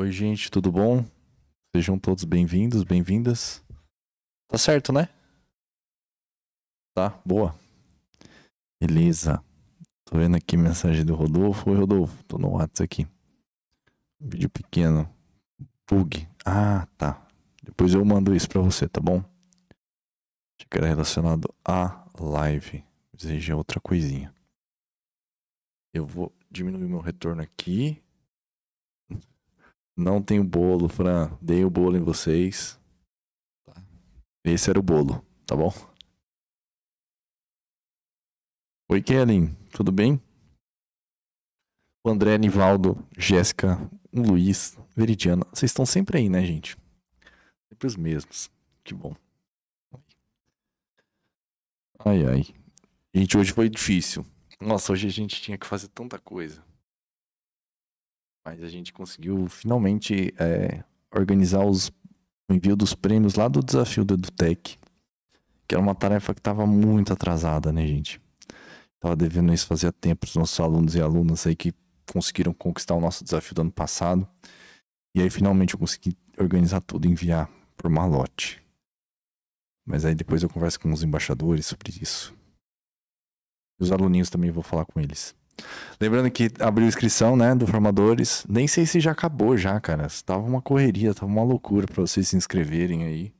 Oi, gente, tudo bom? Sejam todos bem-vindos, bem-vindas. Tá certo, né? Tá, boa. Beleza. Tô vendo aqui a mensagem do Rodolfo. Oi, Rodolfo, tô no WhatsApp aqui. Vídeo pequeno. Bug. Ah, tá. Depois eu mando isso pra você, tá bom? Achei que era relacionado à live. Deseja é outra coisinha. Eu vou diminuir meu retorno aqui. Não tenho bolo, Fran. Dei o bolo em vocês. Tá? Esse era o bolo, tá bom? Oi, Kellen. Tudo bem? O André, Nivaldo, Jéssica, Luiz, Veridiana. Vocês estão sempre aí, né, gente? Sempre os mesmos. Que bom. Ai, ai. Gente, hoje foi difícil. Nossa, hoje a gente tinha que fazer tanta coisa. Mas a gente conseguiu finalmente é, organizar os, o envio dos prêmios lá do desafio do EduTech, que era uma tarefa que estava muito atrasada, né, gente? Tava devendo isso fazia tempo os nossos alunos e alunas aí que conseguiram conquistar o nosso desafio do ano passado. E aí finalmente eu consegui organizar tudo e enviar por malote. Mas aí depois eu converso com os embaixadores sobre isso. E os aluninhos também vou falar com eles. Lembrando que abriu inscrição, né, do Formadores. Nem sei se já acabou já, cara. Tava uma correria, tava uma loucura para vocês se inscreverem aí.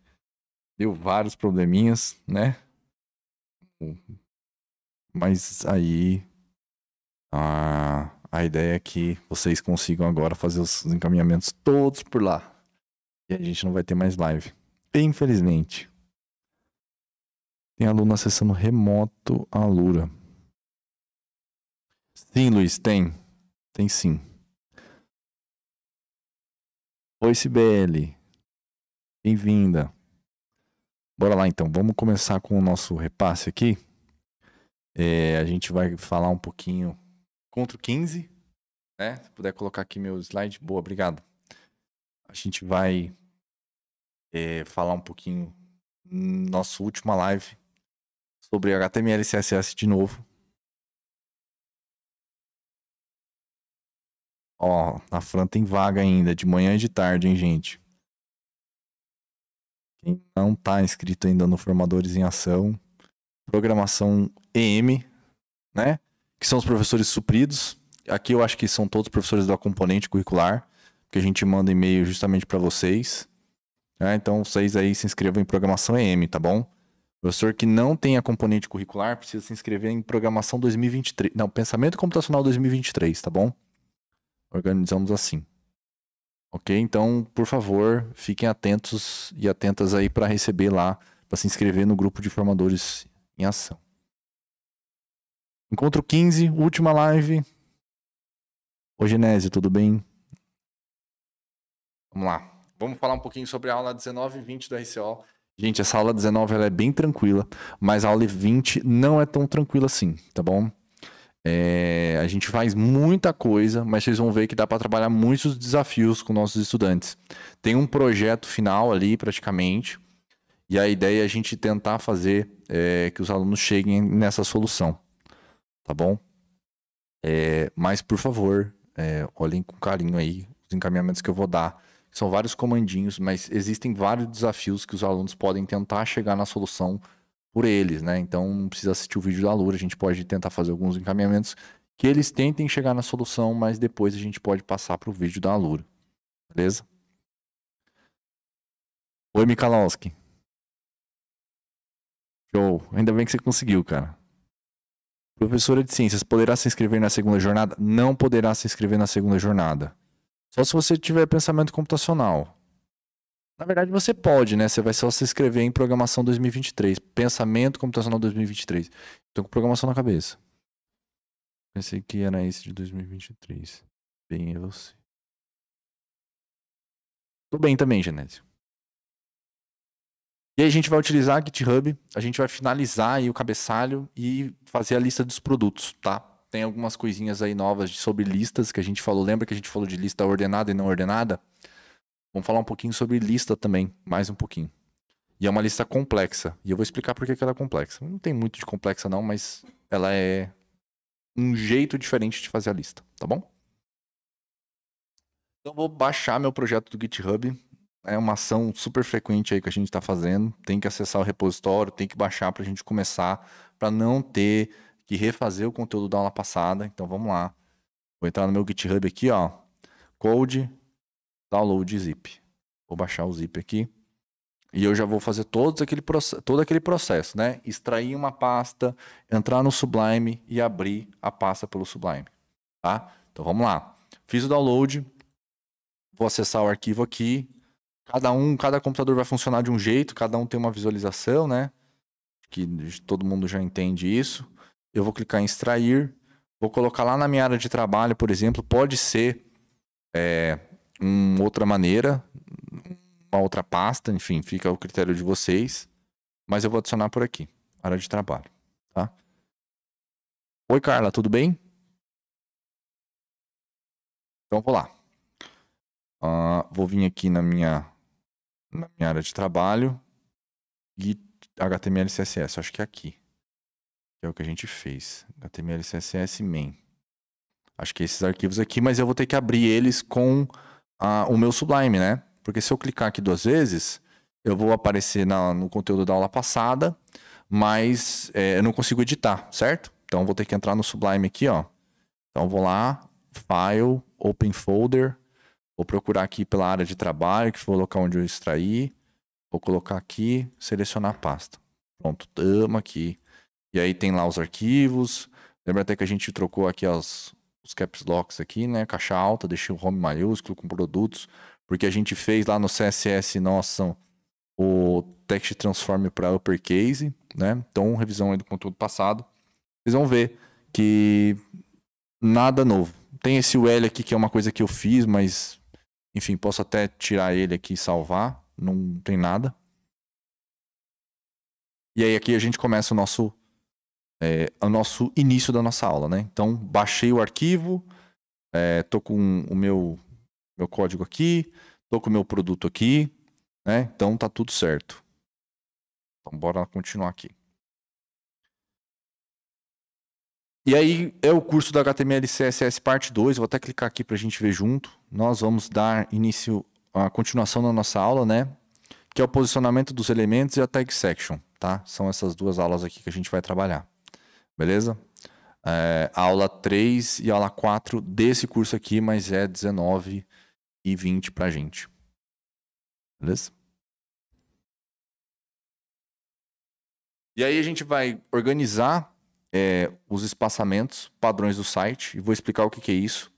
Deu vários probleminhas, né? Mas aí a, a ideia é que vocês consigam agora fazer os encaminhamentos todos por lá. E a gente não vai ter mais live. Infelizmente. Tem aluno acessando remoto a Lura. Sim, Luiz, tem. Tem sim. Oi, CBL, Bem-vinda. Bora lá então, vamos começar com o nosso repasse aqui. É, a gente vai falar um pouquinho contra o 15, né? Se puder colocar aqui meu slide, boa, obrigado. A gente vai é, falar um pouquinho hum, nossa última live sobre HTML e CSS de novo. Ó, na Fran tem vaga ainda, de manhã e de tarde, hein, gente? Quem não tá inscrito ainda no Formadores em Ação, programação EM, né? Que são os professores supridos. Aqui eu acho que são todos professores da componente curricular, que a gente manda e-mail justamente para vocês. Né? Então vocês aí se inscrevam em programação EM, tá bom? professor que não tem a componente curricular precisa se inscrever em programação 2023. Não, pensamento computacional 2023, tá bom? Organizamos assim. Ok? Então, por favor, fiquem atentos e atentas aí para receber lá, para se inscrever no grupo de formadores em ação. Encontro 15, última live. Ô Genésio, tudo bem? Vamos lá. Vamos falar um pouquinho sobre a aula 19 e 20 da RCO. Gente, essa aula 19 ela é bem tranquila, mas a aula 20 não é tão tranquila assim, tá bom? É, a gente faz muita coisa, mas vocês vão ver que dá para trabalhar muitos desafios com nossos estudantes. Tem um projeto final ali, praticamente, e a ideia é a gente tentar fazer é, que os alunos cheguem nessa solução, tá bom? É, mas, por favor, é, olhem com carinho aí os encaminhamentos que eu vou dar. São vários comandinhos, mas existem vários desafios que os alunos podem tentar chegar na solução por eles, né? Então não precisa assistir o vídeo da Lura, a gente pode tentar fazer alguns encaminhamentos que eles tentem chegar na solução, mas depois a gente pode passar para o vídeo da Lura. Beleza? Oi, Mikalowski. Show. Ainda bem que você conseguiu, cara. Professora de ciências, poderá se inscrever na segunda jornada? Não poderá se inscrever na segunda jornada. Só se você tiver pensamento computacional. Na verdade, você pode, né? Você vai só se inscrever em Programação 2023. Pensamento Computacional 2023. Estou com programação na cabeça. Pensei que era esse de 2023. Bem, é você. Tô bem também, Genésio. E aí a gente vai utilizar GitHub, a gente vai finalizar aí o cabeçalho e fazer a lista dos produtos, tá? Tem algumas coisinhas aí novas sobre listas que a gente falou. Lembra que a gente falou de lista ordenada e não ordenada? Vamos falar um pouquinho sobre lista também, mais um pouquinho. E é uma lista complexa. E eu vou explicar por que ela é complexa. Não tem muito de complexa, não, mas ela é um jeito diferente de fazer a lista, tá bom? Então vou baixar meu projeto do GitHub. É uma ação super frequente aí que a gente está fazendo. Tem que acessar o repositório, tem que baixar para a gente começar, para não ter que refazer o conteúdo da aula passada. Então vamos lá. Vou entrar no meu GitHub aqui, ó. Code download zip. Vou baixar o zip aqui. E eu já vou fazer todo aquele, todo aquele processo, né? Extrair uma pasta, entrar no Sublime e abrir a pasta pelo Sublime, tá? Então vamos lá. Fiz o download, vou acessar o arquivo aqui. Cada um, cada computador vai funcionar de um jeito, cada um tem uma visualização, né? Que todo mundo já entende isso. Eu vou clicar em extrair, vou colocar lá na minha área de trabalho, por exemplo, pode ser é, uma outra maneira, uma outra pasta, enfim, fica ao critério de vocês. Mas eu vou adicionar por aqui, área de trabalho, tá? Oi, Carla, tudo bem? Então, vou lá. Uh, vou vir aqui na minha, na minha área de trabalho. E HTML, CSS, acho que é aqui. Que é o que a gente fez. HTML, CSS, main. Acho que é esses arquivos aqui, mas eu vou ter que abrir eles com a, o meu Sublime, né? Porque se eu clicar aqui duas vezes, eu vou aparecer na, no conteúdo da aula passada, mas é, eu não consigo editar, certo? Então vou ter que entrar no Sublime aqui, ó. Então vou lá, File, Open Folder, vou procurar aqui pela área de trabalho, que foi o local onde eu extraí, vou colocar aqui, selecionar a pasta. Pronto, tamo aqui. E aí tem lá os arquivos. Lembra até que a gente trocou aqui as, os caps locks aqui, né? Caixa alta, deixei o home maiúsculo com produtos, porque a gente fez lá no CSS nossa o text transform para uppercase, né? Então, revisão aí do conteúdo passado. Vocês vão ver que nada novo. Tem esse UL aqui que é uma coisa que eu fiz, mas enfim, posso até tirar ele aqui e salvar, não tem nada. E aí aqui a gente começa o nosso é, é, o nosso início da nossa aula, né? Então, baixei o arquivo, é, tô com o meu, meu código aqui, tô com o meu produto aqui, né? Então, tá tudo certo. Então, bora continuar aqui. E aí é o curso da HTML CSS parte 2, vou até clicar aqui para a gente ver junto. Nós vamos dar início à continuação da nossa aula, né? Que é o posicionamento dos elementos e a tag section, tá? São essas duas aulas aqui que a gente vai trabalhar beleza? É, aula 3 e aula 4 desse curso aqui, mas é 19 e 20 pra gente. Beleza? E aí a gente vai organizar é, os espaçamentos, padrões do site, e vou explicar o que, que é isso.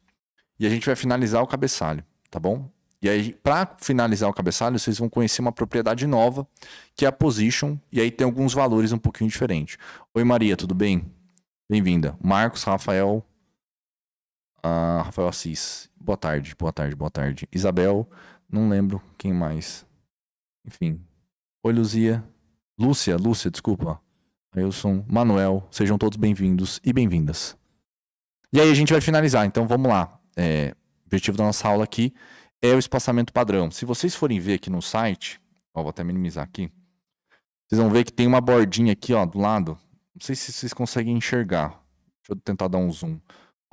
E a gente vai finalizar o cabeçalho, tá bom? E aí, para finalizar o cabeçalho, vocês vão conhecer uma propriedade nova, que é a position, e aí tem alguns valores um pouquinho diferentes. Oi, Maria, tudo bem? Bem-vinda. Marcos, Rafael, uh, Rafael Assis. Boa tarde, boa tarde, boa tarde. Isabel, não lembro quem mais. Enfim. Oi, Luzia. Lúcia, Lúcia, desculpa. Wilson, Manuel, sejam todos bem-vindos e bem-vindas. E aí a gente vai finalizar, então vamos lá. É, objetivo da nossa aula aqui é o espaçamento padrão. Se vocês forem ver aqui no site, ó, vou até minimizar aqui, vocês vão ver que tem uma bordinha aqui ó, do lado. Não sei se vocês conseguem enxergar. Deixa eu tentar dar um zoom.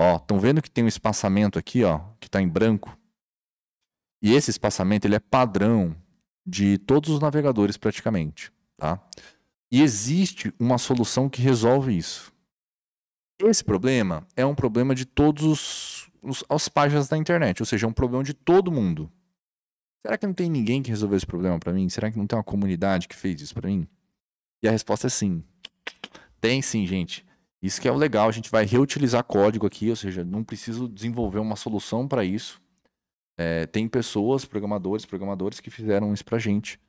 Ó, estão vendo que tem um espaçamento aqui, ó, que está em branco? E esse espaçamento ele é padrão de todos os navegadores praticamente, tá? E existe uma solução que resolve isso. Esse problema é um problema de todos os aos páginas da internet, ou seja, é um problema de todo mundo. Será que não tem ninguém que resolveu esse problema para mim? Será que não tem uma comunidade que fez isso para mim? E a resposta é sim. Tem sim, gente. Isso que é o legal, a gente vai reutilizar código aqui, ou seja, não preciso desenvolver uma solução para isso. É, tem pessoas, programadores, programadores que fizeram isso para gente.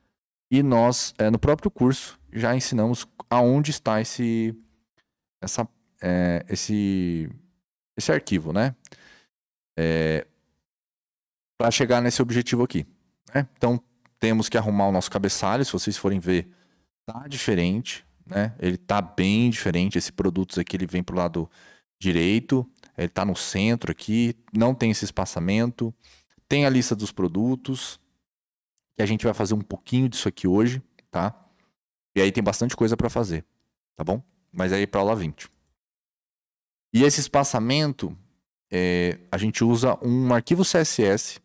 E nós, é, no próprio curso, já ensinamos aonde está esse, essa, é, esse, esse arquivo, né? é, para chegar nesse objetivo aqui. Né? Então, temos que arrumar o nosso cabeçalho. Se vocês forem ver, tá diferente. Né? Ele tá bem diferente. Esse produto aqui ele vem para o lado direito. Ele tá no centro aqui. Não tem esse espaçamento. Tem a lista dos produtos. Que a gente vai fazer um pouquinho disso aqui hoje, tá? E aí tem bastante coisa para fazer, tá bom? Mas aí é para aula 20. E esse espaçamento, é, a gente usa um arquivo CSS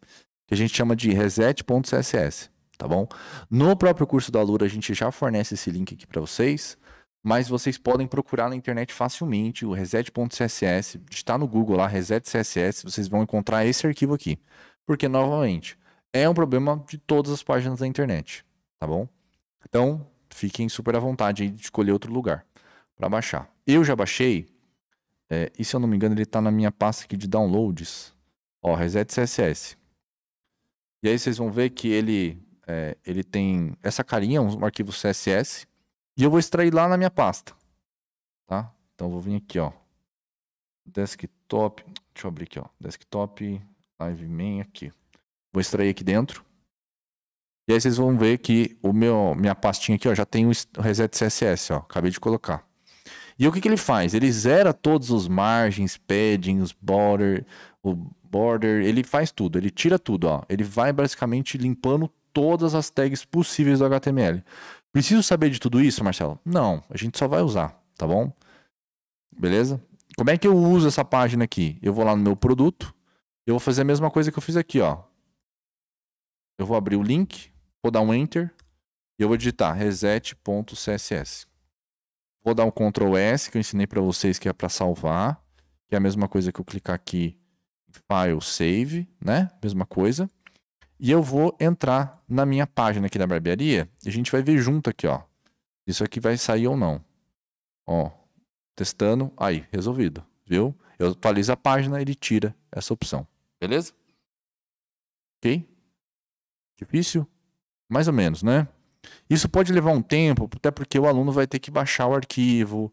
que a gente chama de reset.css, tá bom? No próprio curso da Lura a gente já fornece esse link aqui para vocês, mas vocês podem procurar na internet facilmente o reset.css, está no Google lá, reset.css, vocês vão encontrar esse arquivo aqui. Porque, novamente, é um problema de todas as páginas da internet, tá bom? Então, fiquem super à vontade de escolher outro lugar para baixar. Eu já baixei, é, e se eu não me engano, ele está na minha pasta aqui de downloads. Ó, Reset CSS. E aí vocês vão ver que ele, é, ele tem essa carinha, um arquivo CSS. E eu vou extrair lá na minha pasta. Tá? Então eu vou vir aqui, ó. Desktop. Deixa eu abrir aqui, ó. Desktop Live Main aqui. Vou extrair aqui dentro. E aí vocês vão ver que o meu, minha pastinha aqui, ó, já tem o reset CSS, ó. Acabei de colocar. E o que, que ele faz? Ele zera todos os margens, paddings, border, o border, ele faz tudo, ele tira tudo, ó. Ele vai basicamente limpando todas as tags possíveis do HTML. Preciso saber de tudo isso, Marcelo? Não, a gente só vai usar, tá bom? Beleza? Como é que eu uso essa página aqui? Eu vou lá no meu produto, eu vou fazer a mesma coisa que eu fiz aqui, ó. Eu vou abrir o link, vou dar um enter e eu vou digitar reset.css. Vou dar um Ctrl S, que eu ensinei para vocês que é para salvar, que é a mesma coisa que eu clicar aqui File, Save, né? Mesma coisa. E eu vou entrar na minha página aqui da barbearia e a gente vai ver junto aqui, ó. Isso aqui vai sair ou não. Ó, testando, aí, resolvido, viu? Eu atualizo a página, ele tira essa opção, beleza? Ok? Difícil? Mais ou menos, né? Isso pode levar um tempo, até porque o aluno vai ter que baixar o arquivo,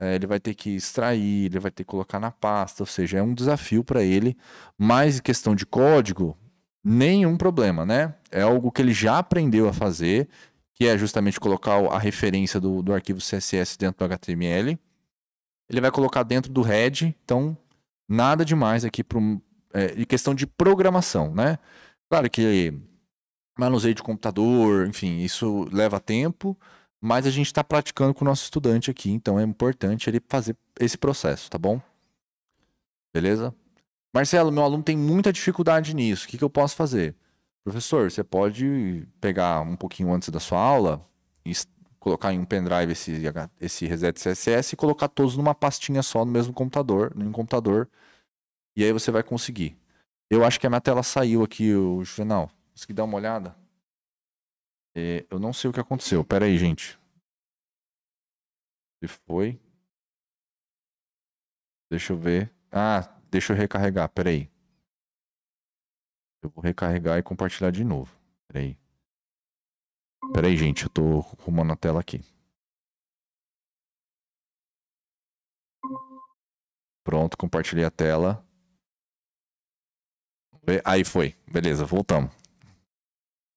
é, ele vai ter que extrair, ele vai ter que colocar na pasta, ou seja, é um desafio para ele. Mas em questão de código, nenhum problema, né? É algo que ele já aprendeu a fazer, que é justamente colocar a referência do, do arquivo CSS dentro do HTML. Ele vai colocar dentro do head, então nada demais aqui para é, questão de programação, né? Claro que manuseio de computador, enfim, isso leva tempo, mas a gente está praticando com o nosso estudante aqui, então é importante ele fazer esse processo, tá bom? Beleza? Marcelo, meu aluno tem muita dificuldade nisso, o que, que eu posso fazer? Professor, você pode pegar um pouquinho antes da sua aula, colocar em um pendrive esse, esse reset CSS e colocar todos numa pastinha só no mesmo computador, no computador, e aí você vai conseguir. Eu acho que a minha tela saiu aqui, o Juvenal. Consegui dar uma olhada? É, eu não sei o que aconteceu. Pera aí, gente. Se foi. Deixa eu ver. Ah, deixa eu recarregar. Pera aí. Eu vou recarregar e compartilhar de novo. Pera aí. Pera aí, gente. Eu tô arrumando a tela aqui. Pronto, compartilhei a tela. Aí foi. Beleza, voltamos.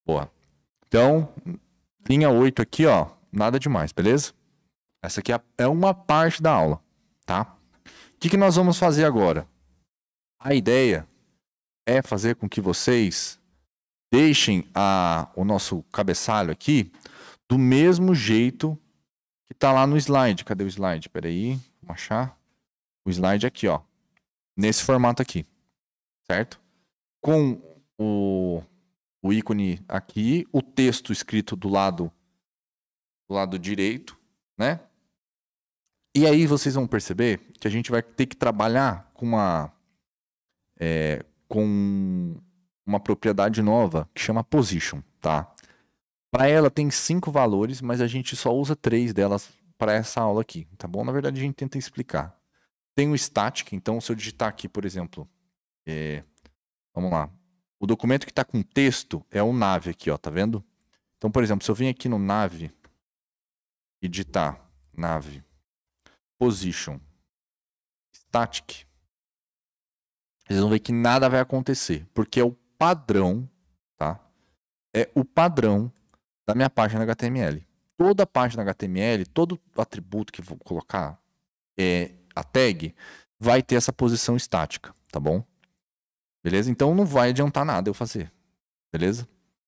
Boa. Então, linha 8 aqui, ó. Nada demais, beleza? Essa aqui é, é uma parte da aula, tá? O que, que nós vamos fazer agora? A ideia é fazer com que vocês deixem a, o nosso cabeçalho aqui do mesmo jeito que tá lá no slide. Cadê o slide? Peraí, vamos achar. O slide aqui, ó. Nesse formato aqui, certo? Com o o ícone aqui, o texto escrito do lado do lado direito, né? E aí vocês vão perceber que a gente vai ter que trabalhar com uma é, com uma propriedade nova que chama position, tá? Para ela tem cinco valores, mas a gente só usa três delas para essa aula aqui, tá bom? Na verdade a gente tenta explicar. Tem o static, então se eu digitar aqui, por exemplo, é, vamos lá, o documento que está com texto é o nave aqui, ó, tá vendo? Então, por exemplo, se eu vim aqui no nave, editar nave, position, static, vocês vão ver que nada vai acontecer, porque é o padrão, tá? É o padrão da minha página HTML. Toda página HTML, todo atributo que vou colocar, é, a tag, vai ter essa posição estática, tá bom? Beleza? Então não vai adiantar nada eu fazer. Beleza?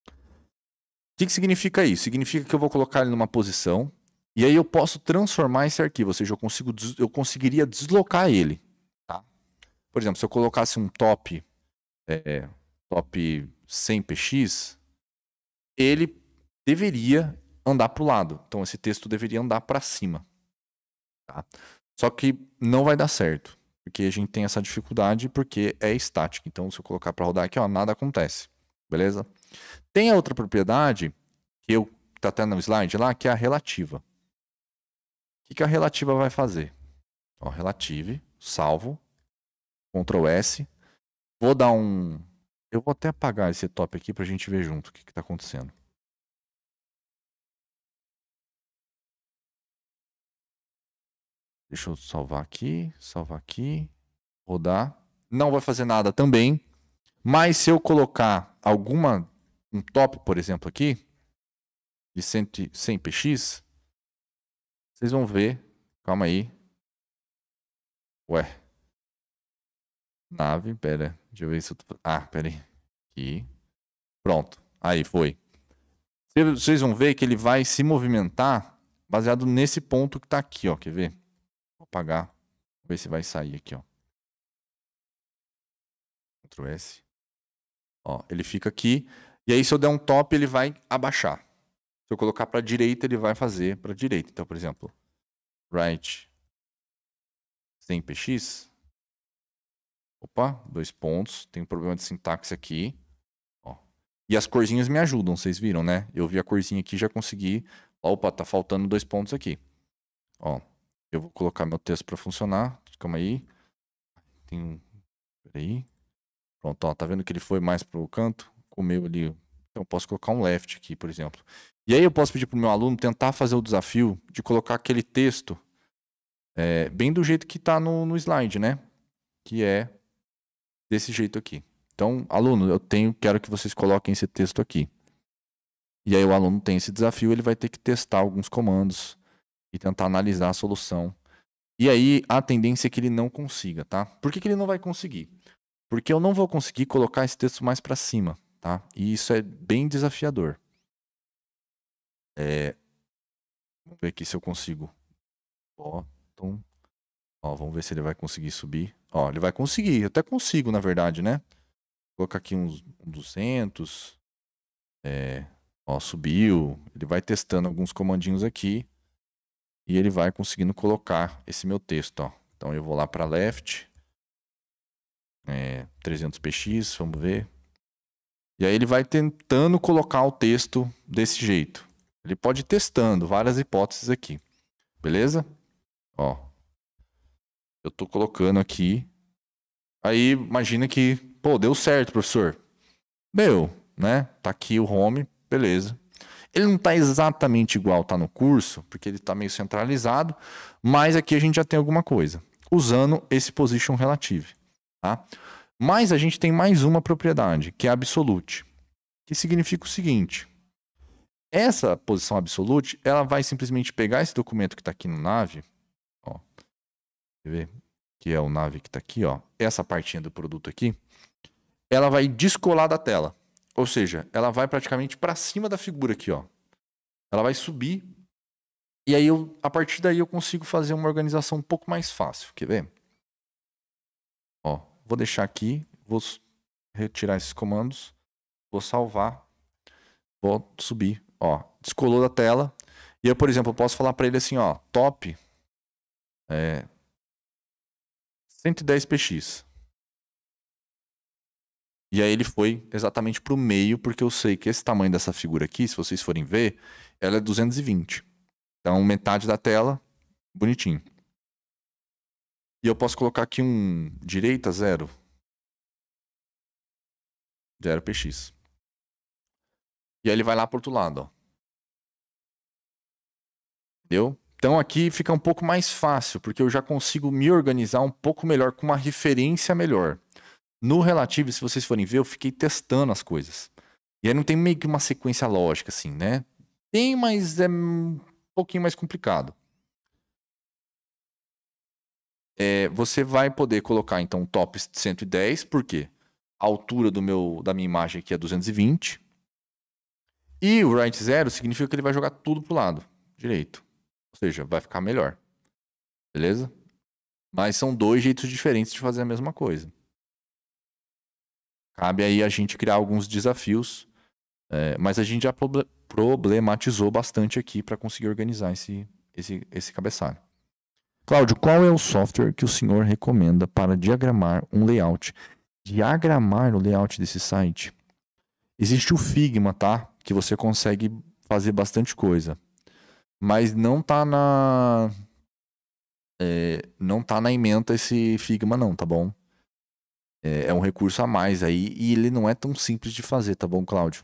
O que, que significa isso? Significa que eu vou colocar ele numa posição e aí eu posso transformar esse arquivo, ou seja, eu, consigo, eu conseguiria deslocar ele. Tá? Por exemplo, se eu colocasse um top, é, top 100px, ele deveria andar para o lado. Então esse texto deveria andar para cima. Tá? Só que não vai dar certo. Porque a gente tem essa dificuldade porque é estático. Então, se eu colocar para rodar aqui, ó, nada acontece. Beleza? Tem a outra propriedade, que eu tá até no slide lá, que é a relativa. O que, que a relativa vai fazer? Ó, relative, salvo, Ctrl S. Vou dar um... Eu vou até apagar esse top aqui para a gente ver junto o que está acontecendo. Deixa eu salvar aqui, salvar aqui, rodar. Não vai fazer nada também. Mas se eu colocar alguma um top, por exemplo, aqui de 100, 100 px, vocês vão ver. Calma aí. Ué. Nave, pera. Deixa eu ver se eu tô... Ah, pera aí. Aqui. Pronto. Aí foi. Vocês vão ver que ele vai se movimentar baseado nesse ponto que está aqui, ó. Quer ver? apagar. Vamos ver se vai sair aqui, ó. Ctrl S. Ó, ele fica aqui. E aí, se eu der um top, ele vai abaixar. Se eu colocar para direita, ele vai fazer para direita. Então, por exemplo, right sem px. Opa, dois pontos. Tem um problema de sintaxe aqui. Ó. E as corzinhas me ajudam, vocês viram, né? Eu vi a corzinha aqui já consegui. Opa, tá faltando dois pontos aqui. Ó. Eu vou colocar meu texto para funcionar. Calma aí. Tem um. Pronto, ó. Tá vendo que ele foi mais pro canto? Comeu ali. Então, eu posso colocar um left aqui, por exemplo. E aí eu posso pedir pro meu aluno tentar fazer o desafio de colocar aquele texto é, bem do jeito que está no, no slide, né? Que é desse jeito aqui. Então, aluno, eu tenho, quero que vocês coloquem esse texto aqui. E aí o aluno tem esse desafio, ele vai ter que testar alguns comandos e tentar analisar a solução. E aí a tendência é que ele não consiga, tá? Por que, que ele não vai conseguir? Porque eu não vou conseguir colocar esse texto mais para cima, tá? E isso é bem desafiador. É... Vamos ver aqui se eu consigo. Bottom. Ó, vamos ver se ele vai conseguir subir. Ó, ele vai conseguir. Eu até consigo, na verdade, né? Vou colocar aqui uns 200. É... Ó, subiu. Ele vai testando alguns comandinhos aqui e ele vai conseguindo colocar esse meu texto. Ó. Então eu vou lá para left, é, 300px, vamos ver. E aí ele vai tentando colocar o texto desse jeito. Ele pode ir testando várias hipóteses aqui, beleza? Ó, eu estou colocando aqui. Aí imagina que, pô, deu certo, professor. Meu, né? Tá aqui o home, beleza. Ele não está exatamente igual, está no curso, porque ele está meio centralizado, mas aqui a gente já tem alguma coisa, usando esse position relative. Tá? Mas a gente tem mais uma propriedade, que é absolute, que significa o seguinte. Essa posição absolute, ela vai simplesmente pegar esse documento que está aqui no nave, ó, ver? que é o nave que está aqui, ó, essa partinha do produto aqui, ela vai descolar da tela. Ou seja, ela vai praticamente para cima da figura aqui, ó. Ela vai subir. E aí, eu, a partir daí, eu consigo fazer uma organização um pouco mais fácil. Quer ver? Ó, vou deixar aqui. Vou retirar esses comandos. Vou salvar. Vou subir. Ó, descolou da tela. E eu, por exemplo, posso falar para ele assim, ó. Top. É, 110px. E aí ele foi exatamente para o meio, porque eu sei que esse tamanho dessa figura aqui, se vocês forem ver, ela é 220. Então, metade da tela, bonitinho. E eu posso colocar aqui um direita zero. Zero px. E aí ele vai lá pro outro lado, ó. Entendeu? Então aqui fica um pouco mais fácil, porque eu já consigo me organizar um pouco melhor com uma referência melhor. No relativo, se vocês forem ver, eu fiquei testando as coisas. E aí não tem meio que uma sequência lógica, assim, né? Tem, mas é um pouquinho mais complicado. É, você vai poder colocar, então, top 110, por quê? A altura do meu, da minha imagem aqui é 220. E o right zero significa que ele vai jogar tudo pro lado direito. Ou seja, vai ficar melhor. Beleza? Mas são dois jeitos diferentes de fazer a mesma coisa. Cabe aí a gente criar alguns desafios, é, mas a gente já problematizou bastante aqui para conseguir organizar esse, esse, esse cabeçalho. Cláudio, qual é o software que o senhor recomenda para diagramar um layout? Diagramar o layout desse site? Existe o Figma, tá? Que você consegue fazer bastante coisa. Mas não tá na. É, não tá na emenda esse Figma, não, tá bom? É, é um recurso a mais aí e ele não é tão simples de fazer, tá bom, Cláudio?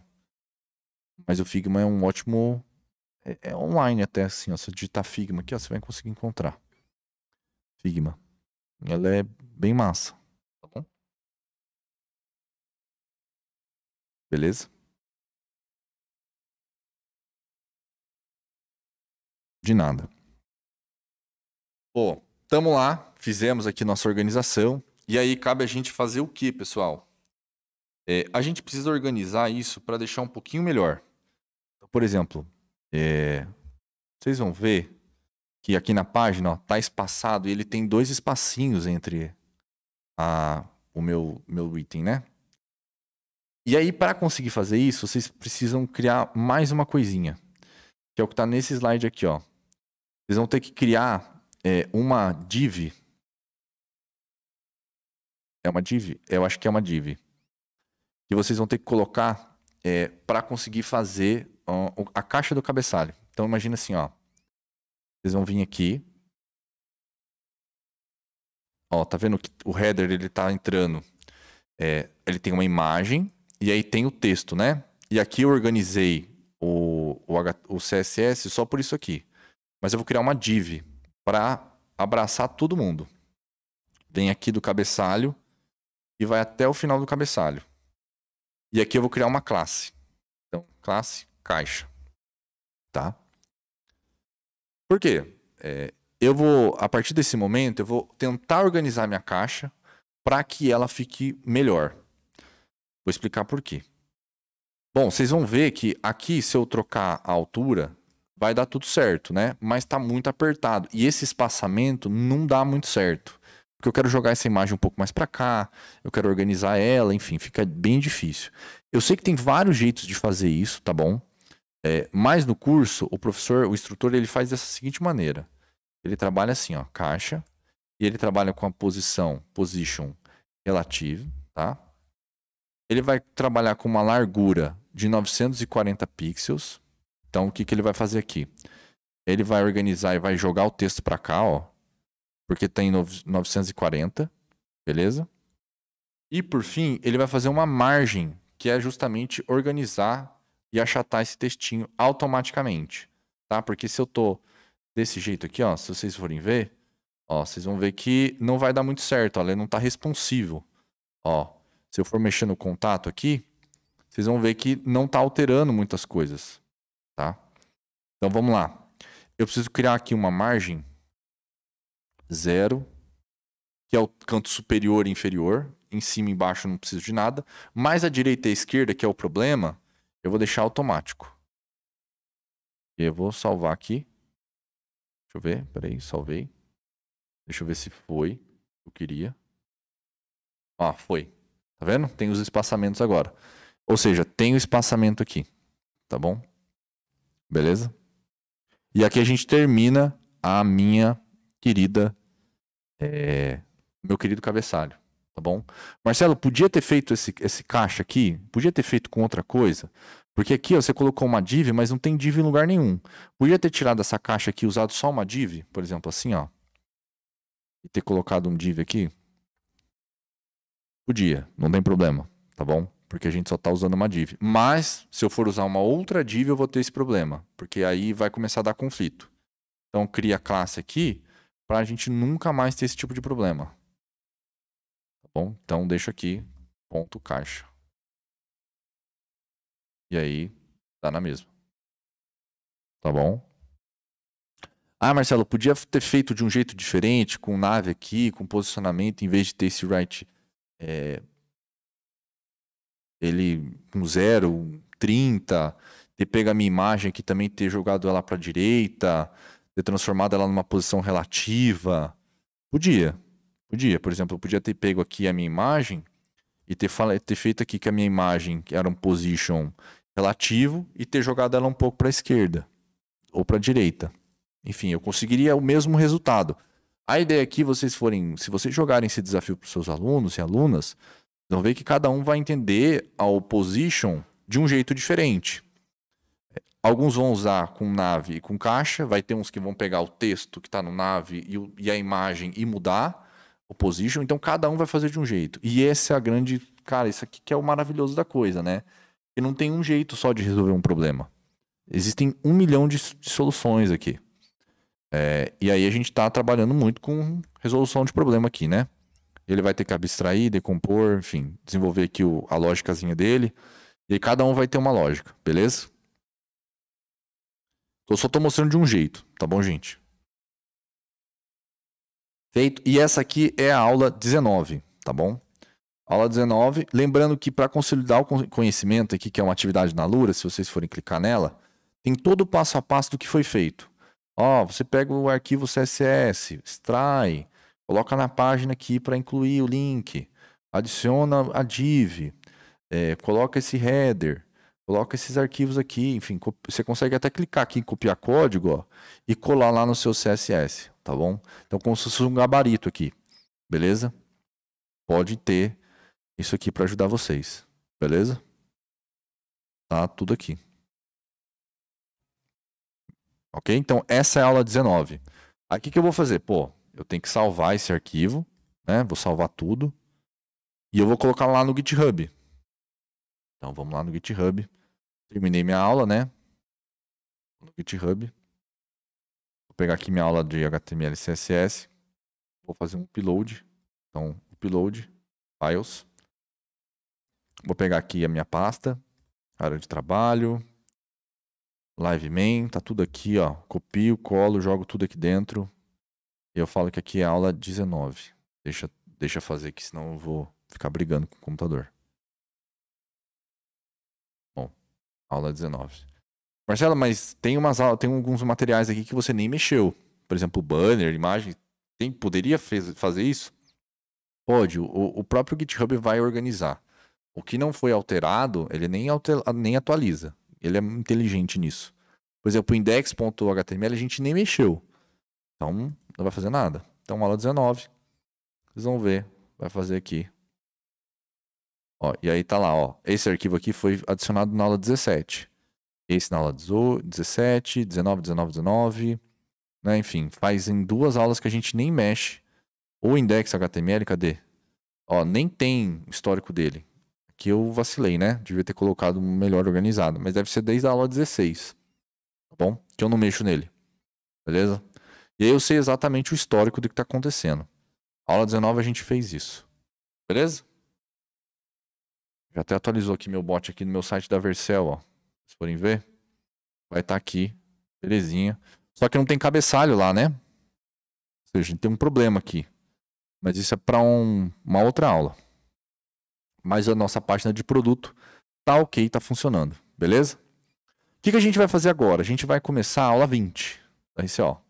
Mas o Figma é um ótimo. É, é online até assim, ó. Se digitar Figma aqui, ó, você vai conseguir encontrar. Figma. Ela é bem massa, tá bom? Beleza? De nada. Bom, tamo lá, fizemos aqui nossa organização. E aí cabe a gente fazer o que, pessoal? É, a gente precisa organizar isso para deixar um pouquinho melhor. Então, por exemplo, é, vocês vão ver que aqui na página ó, tá espaçado e ele tem dois espacinhos entre a, o meu, meu item, né? E aí, para conseguir fazer isso, vocês precisam criar mais uma coisinha, que é o que está nesse slide aqui, ó. Vocês vão ter que criar é, uma div é uma div? Eu acho que é uma div. E vocês vão ter que colocar é, para conseguir fazer uh, a caixa do cabeçalho. Então imagina assim, ó. Vocês vão vir aqui. Ó, tá vendo que o header ele tá entrando. É, ele tem uma imagem e aí tem o texto, né? E aqui eu organizei o, o, H, o CSS só por isso aqui. Mas eu vou criar uma div para abraçar todo mundo. Vem aqui do cabeçalho, e vai até o final do cabeçalho. E aqui eu vou criar uma classe. Então, classe caixa. Tá? Por quê? É, eu vou, a partir desse momento, eu vou tentar organizar minha caixa para que ela fique melhor. Vou explicar por quê. Bom, vocês vão ver que aqui, se eu trocar a altura, vai dar tudo certo, né? Mas está muito apertado. E esse espaçamento não dá muito certo. Porque eu quero jogar essa imagem um pouco mais para cá, eu quero organizar ela, enfim, fica bem difícil. Eu sei que tem vários jeitos de fazer isso, tá bom? É, mas no curso, o professor, o instrutor, ele faz dessa seguinte maneira. Ele trabalha assim, ó, caixa, e ele trabalha com a posição, position relative, tá? Ele vai trabalhar com uma largura de 940 pixels. Então, o que, que ele vai fazer aqui? Ele vai organizar e vai jogar o texto para cá, ó, porque tem tá 940, beleza? E por fim, ele vai fazer uma margem, que é justamente organizar e achatar esse textinho automaticamente, tá? Porque se eu tô desse jeito aqui, ó, se vocês forem ver, ó, vocês vão ver que não vai dar muito certo, ó, ele não tá responsivo. Ó, se eu for mexer no contato aqui, vocês vão ver que não tá alterando muitas coisas, tá? Então vamos lá. Eu preciso criar aqui uma margem zero, que é o canto superior e inferior. Em cima e embaixo não preciso de nada. Mais a direita e a esquerda, que é o problema, eu vou deixar automático. E eu vou salvar aqui. Deixa eu ver, peraí, salvei. Deixa eu ver se foi eu queria. Ó, ah, foi. Tá vendo? Tem os espaçamentos agora. Ou seja, tem o espaçamento aqui. Tá bom? Beleza? E aqui a gente termina a minha querida, é, meu querido cabeçalho, tá bom? Marcelo, podia ter feito esse, esse caixa aqui, podia ter feito com outra coisa, porque aqui ó, você colocou uma div, mas não tem div em lugar nenhum. Podia ter tirado essa caixa aqui, usado só uma div, por exemplo, assim, ó, e ter colocado um div aqui. Podia, não tem problema, tá bom? porque a gente só está usando uma div. Mas, se eu for usar uma outra div, eu vou ter esse problema, porque aí vai começar a dar conflito. Então, cria a classe aqui para a gente nunca mais ter esse tipo de problema. Tá bom? Então deixo aqui ponto caixa. E aí dá tá na mesma. Tá bom? Ah, Marcelo, podia ter feito de um jeito diferente, com nave aqui, com posicionamento, em vez de ter esse right é, ele com um 0, um 30, ter pego a minha imagem aqui também, ter jogado ela para direita, ter transformado ela numa posição relativa. Podia. Podia. Por exemplo, eu podia ter pego aqui a minha imagem e ter, ter feito aqui que a minha imagem que era um position relativo e ter jogado ela um pouco para a esquerda ou para a direita. Enfim, eu conseguiria o mesmo resultado. A ideia aqui, vocês forem, se vocês jogarem esse desafio para os seus alunos e alunas, vão ver que cada um vai entender a position de um jeito diferente. Alguns vão usar com nave e com caixa, vai ter uns que vão pegar o texto que está no nave e, o, e, a imagem e mudar o position, então cada um vai fazer de um jeito. E essa é a grande, cara, isso aqui que é o maravilhoso da coisa, né? E não tem um jeito só de resolver um problema. Existem um milhão de, de soluções aqui. É, e aí a gente está trabalhando muito com resolução de problema aqui, né? Ele vai ter que abstrair, decompor, enfim, desenvolver aqui o, a lógicazinha dele. E cada um vai ter uma lógica, beleza? Eu só tô mostrando de um jeito, tá bom, gente? Feito. E essa aqui é a aula 19, tá bom? Aula 19. Lembrando que para consolidar o conhecimento aqui, que é uma atividade na Lura, se vocês forem clicar nela, tem todo o passo a passo do que foi feito. Ó, você pega o arquivo CSS, extrai, coloca na página aqui para incluir o link, adiciona a div, é, coloca esse header, Coloca esses arquivos aqui, enfim, você consegue até clicar aqui em copiar código ó, e colar lá no seu CSS, tá bom? Então, como se fosse um gabarito aqui, beleza? Pode ter isso aqui para ajudar vocês, beleza? Tá tudo aqui. Ok? Então, essa é a aula 19. Aí, o que, que eu vou fazer? Pô, eu tenho que salvar esse arquivo, né? Vou salvar tudo. E eu vou colocar lá no GitHub. Então vamos lá no GitHub. Terminei minha aula, né? No GitHub. Vou pegar aqui minha aula de HTML e CSS. Vou fazer um upload. Então, upload, files. Vou pegar aqui a minha pasta, área de trabalho, live main, tá tudo aqui, ó. Copio, colo, jogo tudo aqui dentro. E eu falo que aqui é aula 19. Deixa, deixa fazer aqui, senão eu vou ficar brigando com o computador. Aula 19. Marcela, mas tem umas tem alguns materiais aqui que você nem mexeu. Por exemplo, banner, imagem. Tem, poderia fez, fazer isso? Pode. O, o próprio GitHub vai organizar. O que não foi alterado, ele nem, alter, nem atualiza. Ele é inteligente nisso. Por exemplo, o index.html a gente nem mexeu. Então, não vai fazer nada. Então, aula 19. Vocês vão ver. Vai fazer aqui Ó, e aí tá lá, ó. Esse arquivo aqui foi adicionado na aula 17. Esse na aula 17, 19, 19, 19. Né? Enfim, faz em duas aulas que a gente nem mexe. O index HTML, cadê? Ó, nem tem histórico dele. Aqui eu vacilei, né? Devia ter colocado melhor organizado. Mas deve ser desde a aula 16. Tá bom? Que eu não mexo nele. Beleza? E aí eu sei exatamente o histórico do que está acontecendo. aula 19 a gente fez isso. Beleza? Já até atualizou aqui meu bot aqui no meu site da Vercel, ó. Se forem ver, vai estar tá aqui. Belezinha. Só que não tem cabeçalho lá, né? Ou seja, a gente tem um problema aqui. Mas isso é para um, uma outra aula. Mas a nossa página de produto tá ok, tá funcionando. Beleza? O que, que a gente vai fazer agora? A gente vai começar a aula 20 da RCO.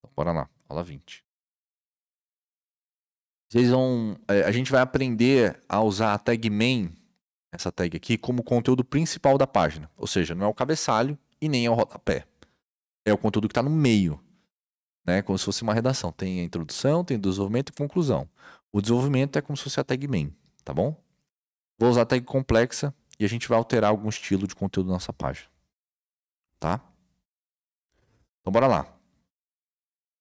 Então, bora lá. Aula 20. Vocês vão. Eh, a gente vai aprender a usar a tag main, essa tag aqui, como conteúdo principal da página. Ou seja, não é o cabeçalho e nem é o rodapé. É o conteúdo que está no meio. Né? Como se fosse uma redação. Tem a introdução, tem o desenvolvimento e conclusão. O desenvolvimento é como se fosse a tag main, tá bom? Vou usar a tag complexa e a gente vai alterar algum estilo de conteúdo da nossa página. Tá? Então bora lá.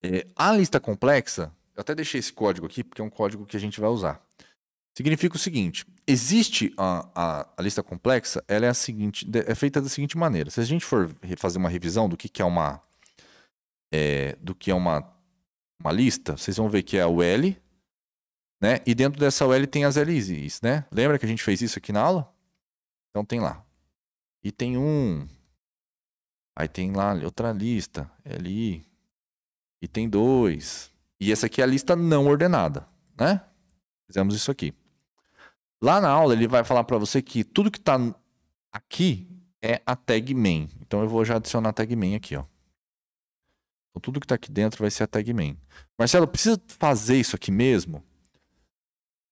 É, a lista complexa eu até deixei esse código aqui, porque é um código que a gente vai usar. Significa o seguinte: existe a, a, a lista complexa, ela é a seguinte, é feita da seguinte maneira. Se a gente for fazer uma revisão do que, que é uma é, do que é uma, uma lista, vocês vão ver que é a UL, né? E dentro dessa UL tem as LIs, né? Lembra que a gente fez isso aqui na aula? Então tem lá. E tem um. Aí tem lá outra lista, LI. E tem dois. E essa aqui é a lista não ordenada, né? Fizemos isso aqui. Lá na aula ele vai falar para você que tudo que está aqui é a tag main. Então eu vou já adicionar a tag main aqui, ó. Então tudo que está aqui dentro vai ser a tag main. Marcelo, precisa fazer isso aqui mesmo?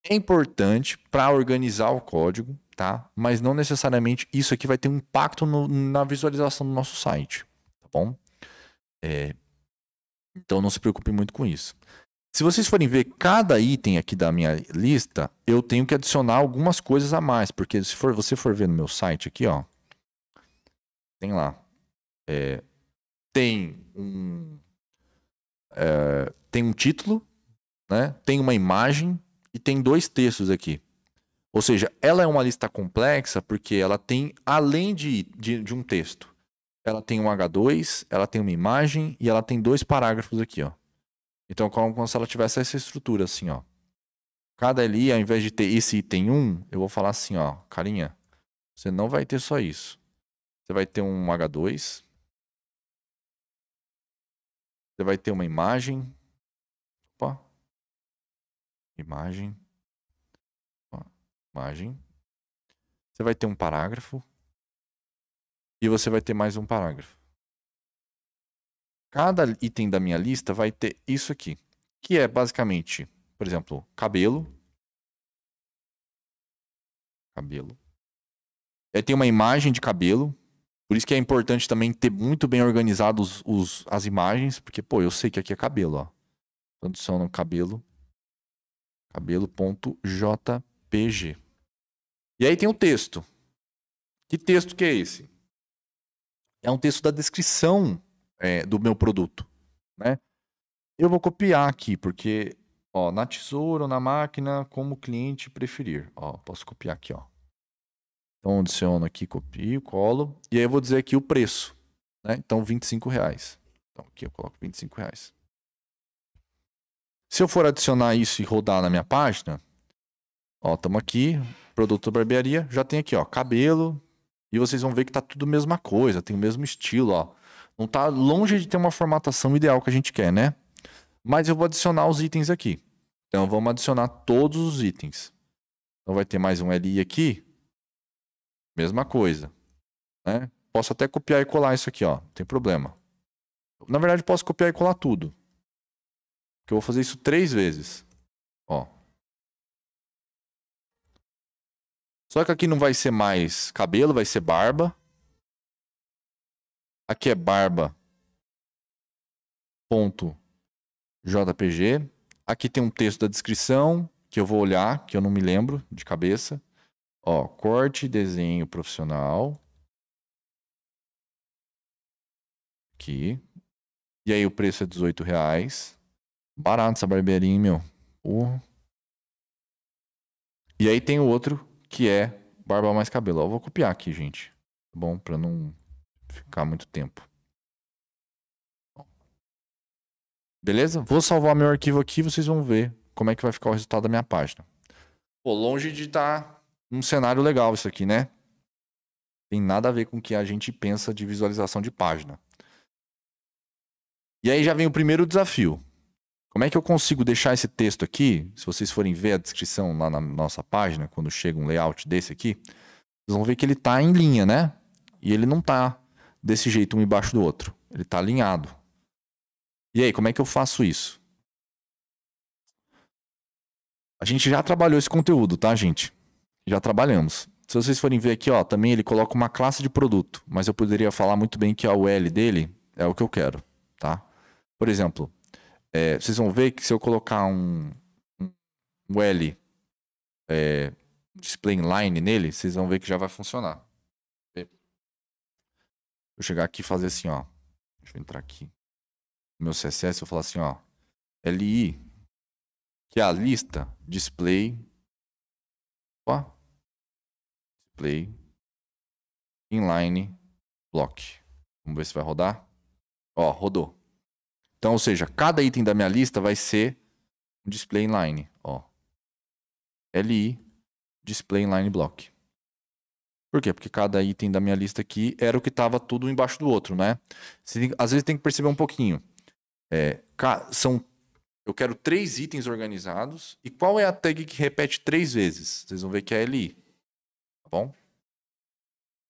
É importante para organizar o código, tá? Mas não necessariamente isso aqui vai ter um impacto no, na visualização do nosso site, tá bom? É, então não se preocupe muito com isso. Se vocês forem ver cada item aqui da minha lista, eu tenho que adicionar algumas coisas a mais, porque se for, você for ver no meu site aqui, ó, tem lá, é, tem um é, tem um título, né? Tem uma imagem e tem dois textos aqui. Ou seja, ela é uma lista complexa porque ela tem além de, de, de um texto ela tem um H2, ela tem uma imagem e ela tem dois parágrafos aqui, ó. Então, como se ela tivesse essa estrutura, assim, ó. Cada ali, ao invés de ter esse item 1, eu vou falar assim, ó. Carinha, você não vai ter só isso. Você vai ter um H2. Você vai ter uma imagem. Opa. Imagem. imagem. Você vai ter um parágrafo e você vai ter mais um parágrafo. Cada item da minha lista vai ter isso aqui, que é basicamente, por exemplo, cabelo. Cabelo. Aí é, tem uma imagem de cabelo. Por isso que é importante também ter muito bem organizados os, as imagens, porque, pô, eu sei que aqui é cabelo, ó. Tradução no cabelo. Cabelo.jpg. E aí tem o texto. Que texto que é esse? é um texto da descrição é, do meu produto, né? Eu vou copiar aqui, porque, ó, na tesoura ou na máquina, como o cliente preferir. Ó, posso copiar aqui, ó. Então, adiciono aqui, copio, colo. E aí eu vou dizer aqui o preço, né? Então, 25 reais. Então, aqui eu coloco 25 reais. Se eu for adicionar isso e rodar na minha página, ó, estamos aqui, produto barbearia, já tem aqui, ó, cabelo, e vocês vão ver que tá tudo a mesma coisa, tem o mesmo estilo, ó. Não tá longe de ter uma formatação ideal que a gente quer, né? Mas eu vou adicionar os itens aqui. Então vamos adicionar todos os itens. Então vai ter mais um LI aqui. Mesma coisa. Né? Posso até copiar e colar isso aqui, ó. Não tem problema. Na verdade, posso copiar e colar tudo. Porque eu vou fazer isso três vezes. Ó. Só que aqui não vai ser mais cabelo, vai ser barba. Aqui é barba. Ponto JPG. Aqui tem um texto da descrição que eu vou olhar, que eu não me lembro de cabeça. Ó, corte, desenho profissional. Aqui. E aí o preço é 18 reais. Barato essa barbearinha, meu. E aí tem o outro que é barba mais cabelo. Eu vou copiar aqui, gente. Tá bom? Para não ficar muito tempo. Beleza? Vou salvar meu arquivo aqui e vocês vão ver como é que vai ficar o resultado da minha página. Pô, longe de estar tá um cenário legal isso aqui, né? Tem nada a ver com o que a gente pensa de visualização de página. E aí já vem o primeiro desafio. Como é que eu consigo deixar esse texto aqui? Se vocês forem ver a descrição lá na nossa página, quando chega um layout desse aqui, vocês vão ver que ele está em linha, né? E ele não está desse jeito um embaixo do outro. Ele está alinhado. E aí, como é que eu faço isso? A gente já trabalhou esse conteúdo, tá, gente? Já trabalhamos. Se vocês forem ver aqui, ó, também ele coloca uma classe de produto, mas eu poderia falar muito bem que a UL dele é o que eu quero, tá? Por exemplo, é, vocês vão ver que se eu colocar um, um L é, display inline nele, vocês vão ver que já vai funcionar. Eu chegar aqui e fazer assim, ó. Deixa eu entrar aqui. No meu CSS, eu falar assim, ó. LI, que é a lista display. Opa. Display inline block. Vamos ver se vai rodar. Ó, rodou. Então, ou seja, cada item da minha lista vai ser um display inline, ó. LI display inline block. Por quê? Porque cada item da minha lista aqui era o que estava tudo embaixo do outro, né? Tem, às vezes tem que perceber um pouquinho. É, são, eu quero três itens organizados. E qual é a tag que repete três vezes? Vocês vão ver que é LI. Tá bom?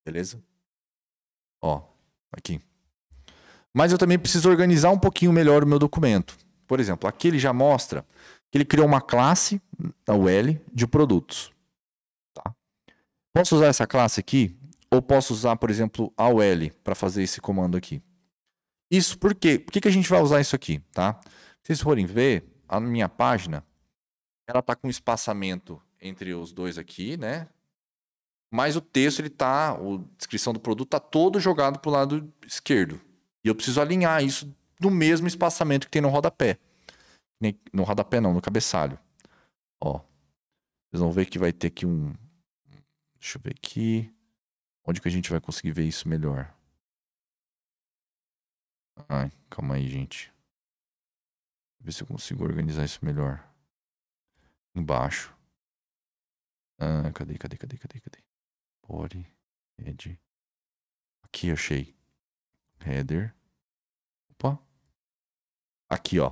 Beleza? Ó, aqui mas eu também preciso organizar um pouquinho melhor o meu documento. Por exemplo, aqui ele já mostra que ele criou uma classe, a UL, de produtos. Tá? Posso usar essa classe aqui, ou posso usar, por exemplo, a UL para fazer esse comando aqui. Isso por quê? Por que, que a gente vai usar isso aqui? Tá? Se vocês forem ver, a minha página, ela está com espaçamento entre os dois aqui, né? Mas o texto, ele tá, a descrição do produto está todo jogado para o lado esquerdo, e eu preciso alinhar isso no mesmo espaçamento que tem no rodapé. No rodapé não, no cabeçalho. Ó. Vocês vão ver que vai ter aqui um... Deixa eu ver aqui. Onde que a gente vai conseguir ver isso melhor? Ai, calma aí, gente. Ver se eu consigo organizar isso melhor. Embaixo. Ah, cadê, cadê, cadê, cadê, cadê? Body, edge. Aqui, achei. Header. Opa. Aqui, ó.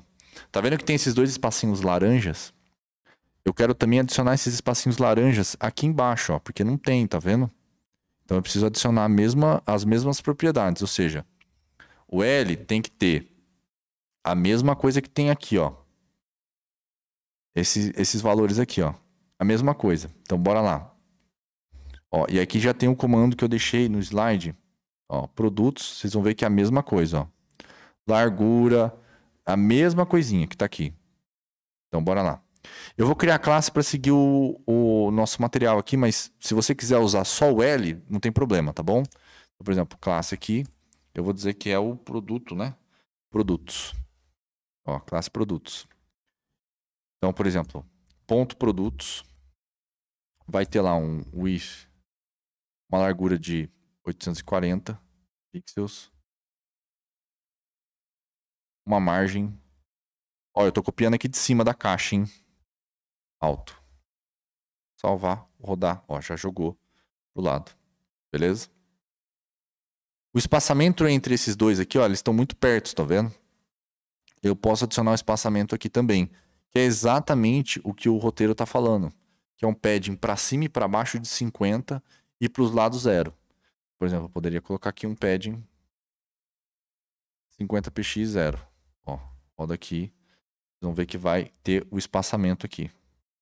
Tá vendo que tem esses dois espacinhos laranjas? Eu quero também adicionar esses espacinhos laranjas aqui embaixo, ó, porque não tem, tá vendo? Então eu preciso adicionar mesma, as mesmas propriedades, ou seja, o L tem que ter a mesma coisa que tem aqui, ó. Esse, esses valores aqui, ó. A mesma coisa. Então bora lá. Ó, e aqui já tem um comando que eu deixei no slide Ó, produtos, vocês vão ver que é a mesma coisa, ó. Largura, a mesma coisinha que tá aqui. Então, bora lá. Eu vou criar a classe para seguir o, o, nosso material aqui, mas se você quiser usar só o L, não tem problema, tá bom? Então, por exemplo, classe aqui, eu vou dizer que é o produto, né? Produtos. Ó, classe produtos. Então, por exemplo, ponto produtos vai ter lá um with, uma largura de 840 pixels. Uma margem. Olha, eu tô copiando aqui de cima da caixa, hein? Alto. Salvar, rodar. Ó, já jogou pro lado. Beleza? O espaçamento entre esses dois aqui, ó, eles estão muito perto, tá vendo? Eu posso adicionar um espaçamento aqui também, que é exatamente o que o roteiro tá falando, que é um padding para cima e para baixo de 50 e para os lados zero. Por exemplo, eu poderia colocar aqui um padding 50px0. Ó, roda aqui. Vocês vão ver que vai ter o espaçamento aqui.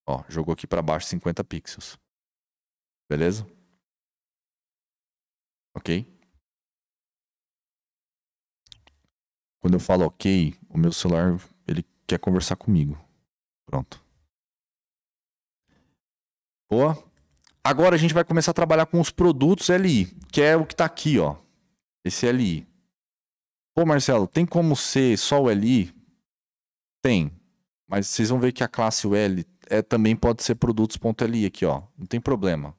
Ó, jogou aqui para baixo 50 pixels. Beleza? Ok? Quando eu falo ok, o meu celular ele quer conversar comigo. Pronto. Boa? Agora a gente vai começar a trabalhar com os produtos LI, que é o que está aqui, ó. Esse LI. Pô, Marcelo, tem como ser só o LI? Tem. Mas vocês vão ver que a classe l é, também pode ser produtos.li aqui, ó. Não tem problema.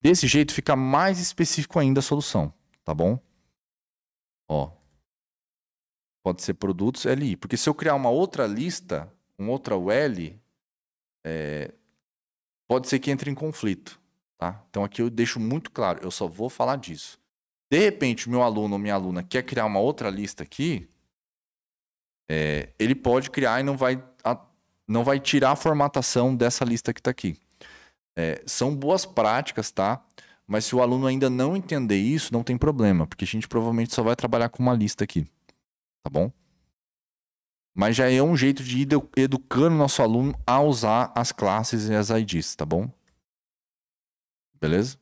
Desse jeito fica mais específico ainda a solução, tá bom? Ó. Pode ser produtos LI. Porque se eu criar uma outra lista, uma outra UL, é, pode ser que entre em conflito. Tá? Então aqui eu deixo muito claro, eu só vou falar disso. De repente, meu aluno ou minha aluna quer criar uma outra lista aqui, é, ele pode criar e não vai, a, não vai tirar a formatação dessa lista que está aqui. É, são boas práticas, tá? Mas se o aluno ainda não entender isso, não tem problema, porque a gente provavelmente só vai trabalhar com uma lista aqui. Tá bom? mas já é um jeito de ir educando o nosso aluno a usar as classes e as IDs, tá bom? Beleza?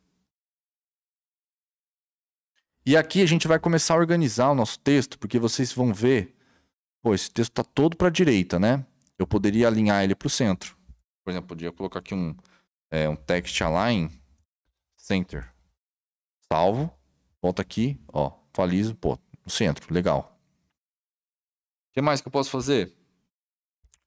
E aqui a gente vai começar a organizar o nosso texto, porque vocês vão ver, pô, esse texto está todo para a direita, né? Eu poderia alinhar ele para o centro. Por exemplo, eu poderia colocar aqui um, é, um text align center. Salvo, volta aqui, ó, atualizo, pô, no centro, legal que mais que eu posso fazer?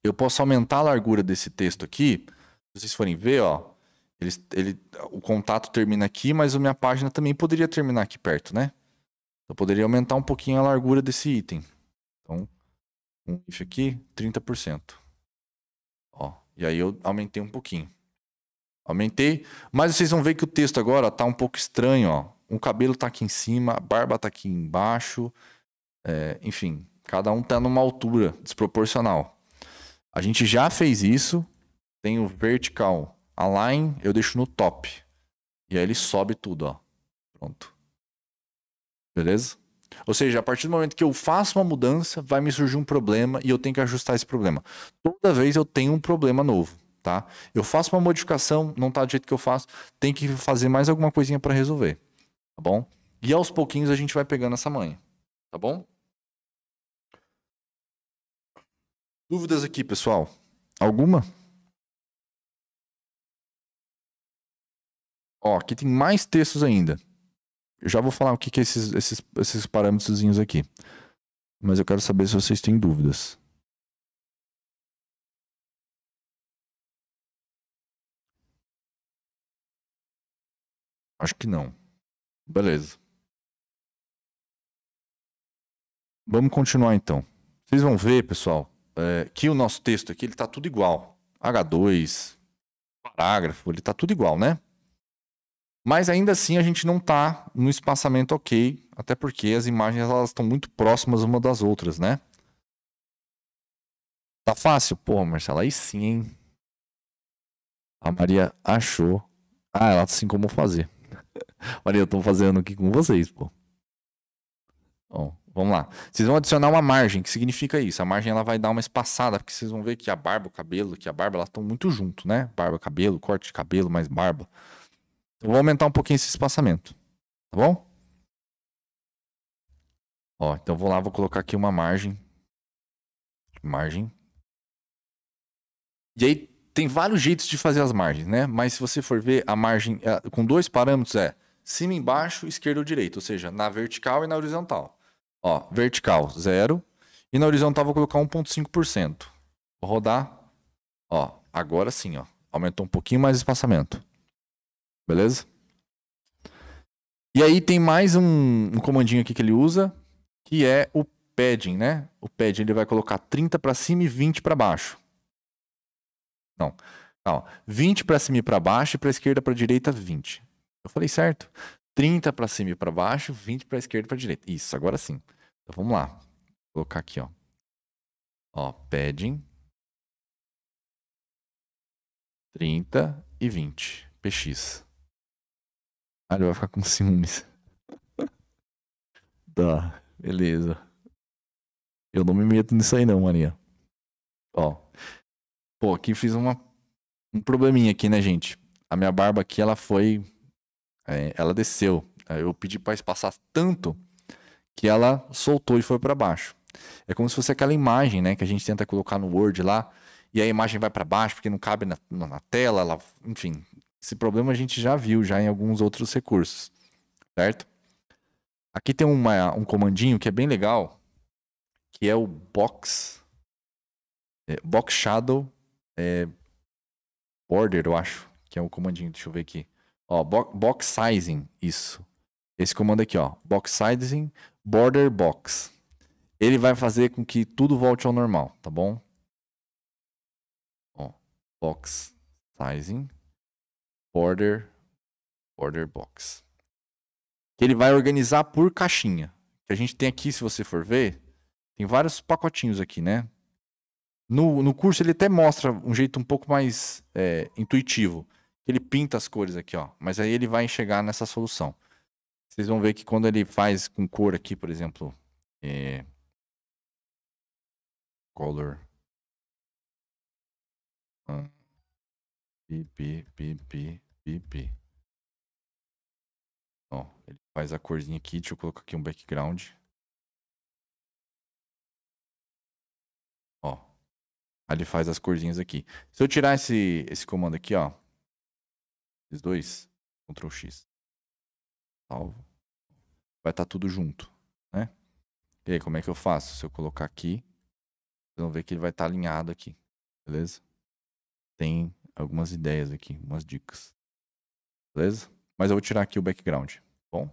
Eu posso aumentar a largura desse texto aqui. Se vocês forem ver, ó, ele, ele, o contato termina aqui, mas a minha página também poderia terminar aqui perto, né? Então, eu poderia aumentar um pouquinho a largura desse item. Então, um if aqui, 30%. Ó, e aí eu aumentei um pouquinho. Aumentei, mas vocês vão ver que o texto agora tá um pouco estranho, ó. O cabelo tá aqui em cima, a barba tá aqui embaixo, é, enfim, Cada um está numa altura desproporcional. A gente já fez isso. Tem o vertical align, eu deixo no top. E aí ele sobe tudo, ó. Pronto. Beleza? Ou seja, a partir do momento que eu faço uma mudança, vai me surgir um problema e eu tenho que ajustar esse problema. Toda vez eu tenho um problema novo, tá? Eu faço uma modificação, não tá do jeito que eu faço, tem que fazer mais alguma coisinha para resolver, tá bom? E aos pouquinhos a gente vai pegando essa manha, tá bom? Dúvidas aqui, pessoal? Alguma? Ó, aqui tem mais textos ainda. Eu já vou falar o que, que é esses, esses, esses parâmetros aqui. Mas eu quero saber se vocês têm dúvidas. Acho que não. Beleza. Vamos continuar então. Vocês vão ver, pessoal, é, que o nosso texto aqui ele tá tudo igual. H2, parágrafo, ele tá tudo igual, né? Mas ainda assim a gente não tá no espaçamento ok, até porque as imagens elas estão muito próximas uma das outras, né? Tá fácil? Pô, Marcela, aí sim, hein? A Maria achou. Ah, ela assim como fazer. Maria, eu tô fazendo aqui com vocês, pô. Bom. Vamos lá. Vocês vão adicionar uma margem. O que significa isso? A margem ela vai dar uma espaçada, porque vocês vão ver que a barba, o cabelo, que a barba, elas estão muito junto, né? Barba, cabelo, corte de cabelo, mais barba. Eu vou aumentar um pouquinho esse espaçamento. Tá bom? Ó, então eu vou lá, vou colocar aqui uma margem. Margem. E aí tem vários jeitos de fazer as margens, né? Mas se você for ver, a margem eh, com dois parâmetros é cima, embaixo, esquerda ou direita, ou seja, na vertical e na horizontal. Ó, vertical, zero. E na horizontal vou colocar 1,5%. Vou rodar. Ó, agora sim, ó. Aumentou um pouquinho mais o espaçamento. Beleza? E aí tem mais um, um comandinho aqui que ele usa, que é o padding, né? O padding ele vai colocar 30 para cima e 20 para baixo. Não. Não. 20 para cima e para baixo e para esquerda para direita 20. Eu falei certo? 30 para cima e para baixo, 20 para esquerda e para direita. Isso, agora sim. Então vamos lá. Vou colocar aqui, ó. Ó, padding. 30 e 20. PX. Ah, ele vai ficar com ciúmes. tá, beleza. Eu não me meto nisso aí não, Maria. Ó. Pô, aqui fiz uma, um probleminha aqui, né, gente? A minha barba aqui, ela foi é, ela desceu. É, eu pedi para espaçar tanto que ela soltou e foi para baixo. É como se fosse aquela imagem, né, que a gente tenta colocar no Word lá, e a imagem vai para baixo porque não cabe na, na tela, ela, enfim. Esse problema a gente já viu já em alguns outros recursos, certo? Aqui tem uma, um comandinho que é bem legal, que é o box, é, box shadow é, border, eu acho, que é o comandinho. Deixa eu ver aqui. Ó, bo box sizing, isso. Esse comando aqui, ó, box sizing, border box. Ele vai fazer com que tudo volte ao normal, tá bom? Ó, box sizing, border, border box. Que ele vai organizar por caixinha. Que a gente tem aqui, se você for ver, tem vários pacotinhos aqui, né? No, no curso ele até mostra um jeito um pouco mais é, intuitivo. Ele pinta as cores aqui, ó. Mas aí ele vai enxergar nessa solução. Vocês vão ver que quando ele faz com cor aqui, por exemplo, é... color ah. pi, pi, pi, pi, Ó, ele faz a corzinha aqui, deixa eu colocar aqui um background. Ó, aí ele faz as corzinhas aqui. Se eu tirar esse, esse comando aqui, ó, esses dois, Ctrl X. Salvo. Vai estar tá tudo junto, né? E aí, como é que eu faço? Se eu colocar aqui, vocês vão ver que ele vai estar tá alinhado aqui, beleza? Tem algumas ideias aqui, umas dicas. Beleza? Mas eu vou tirar aqui o background, bom?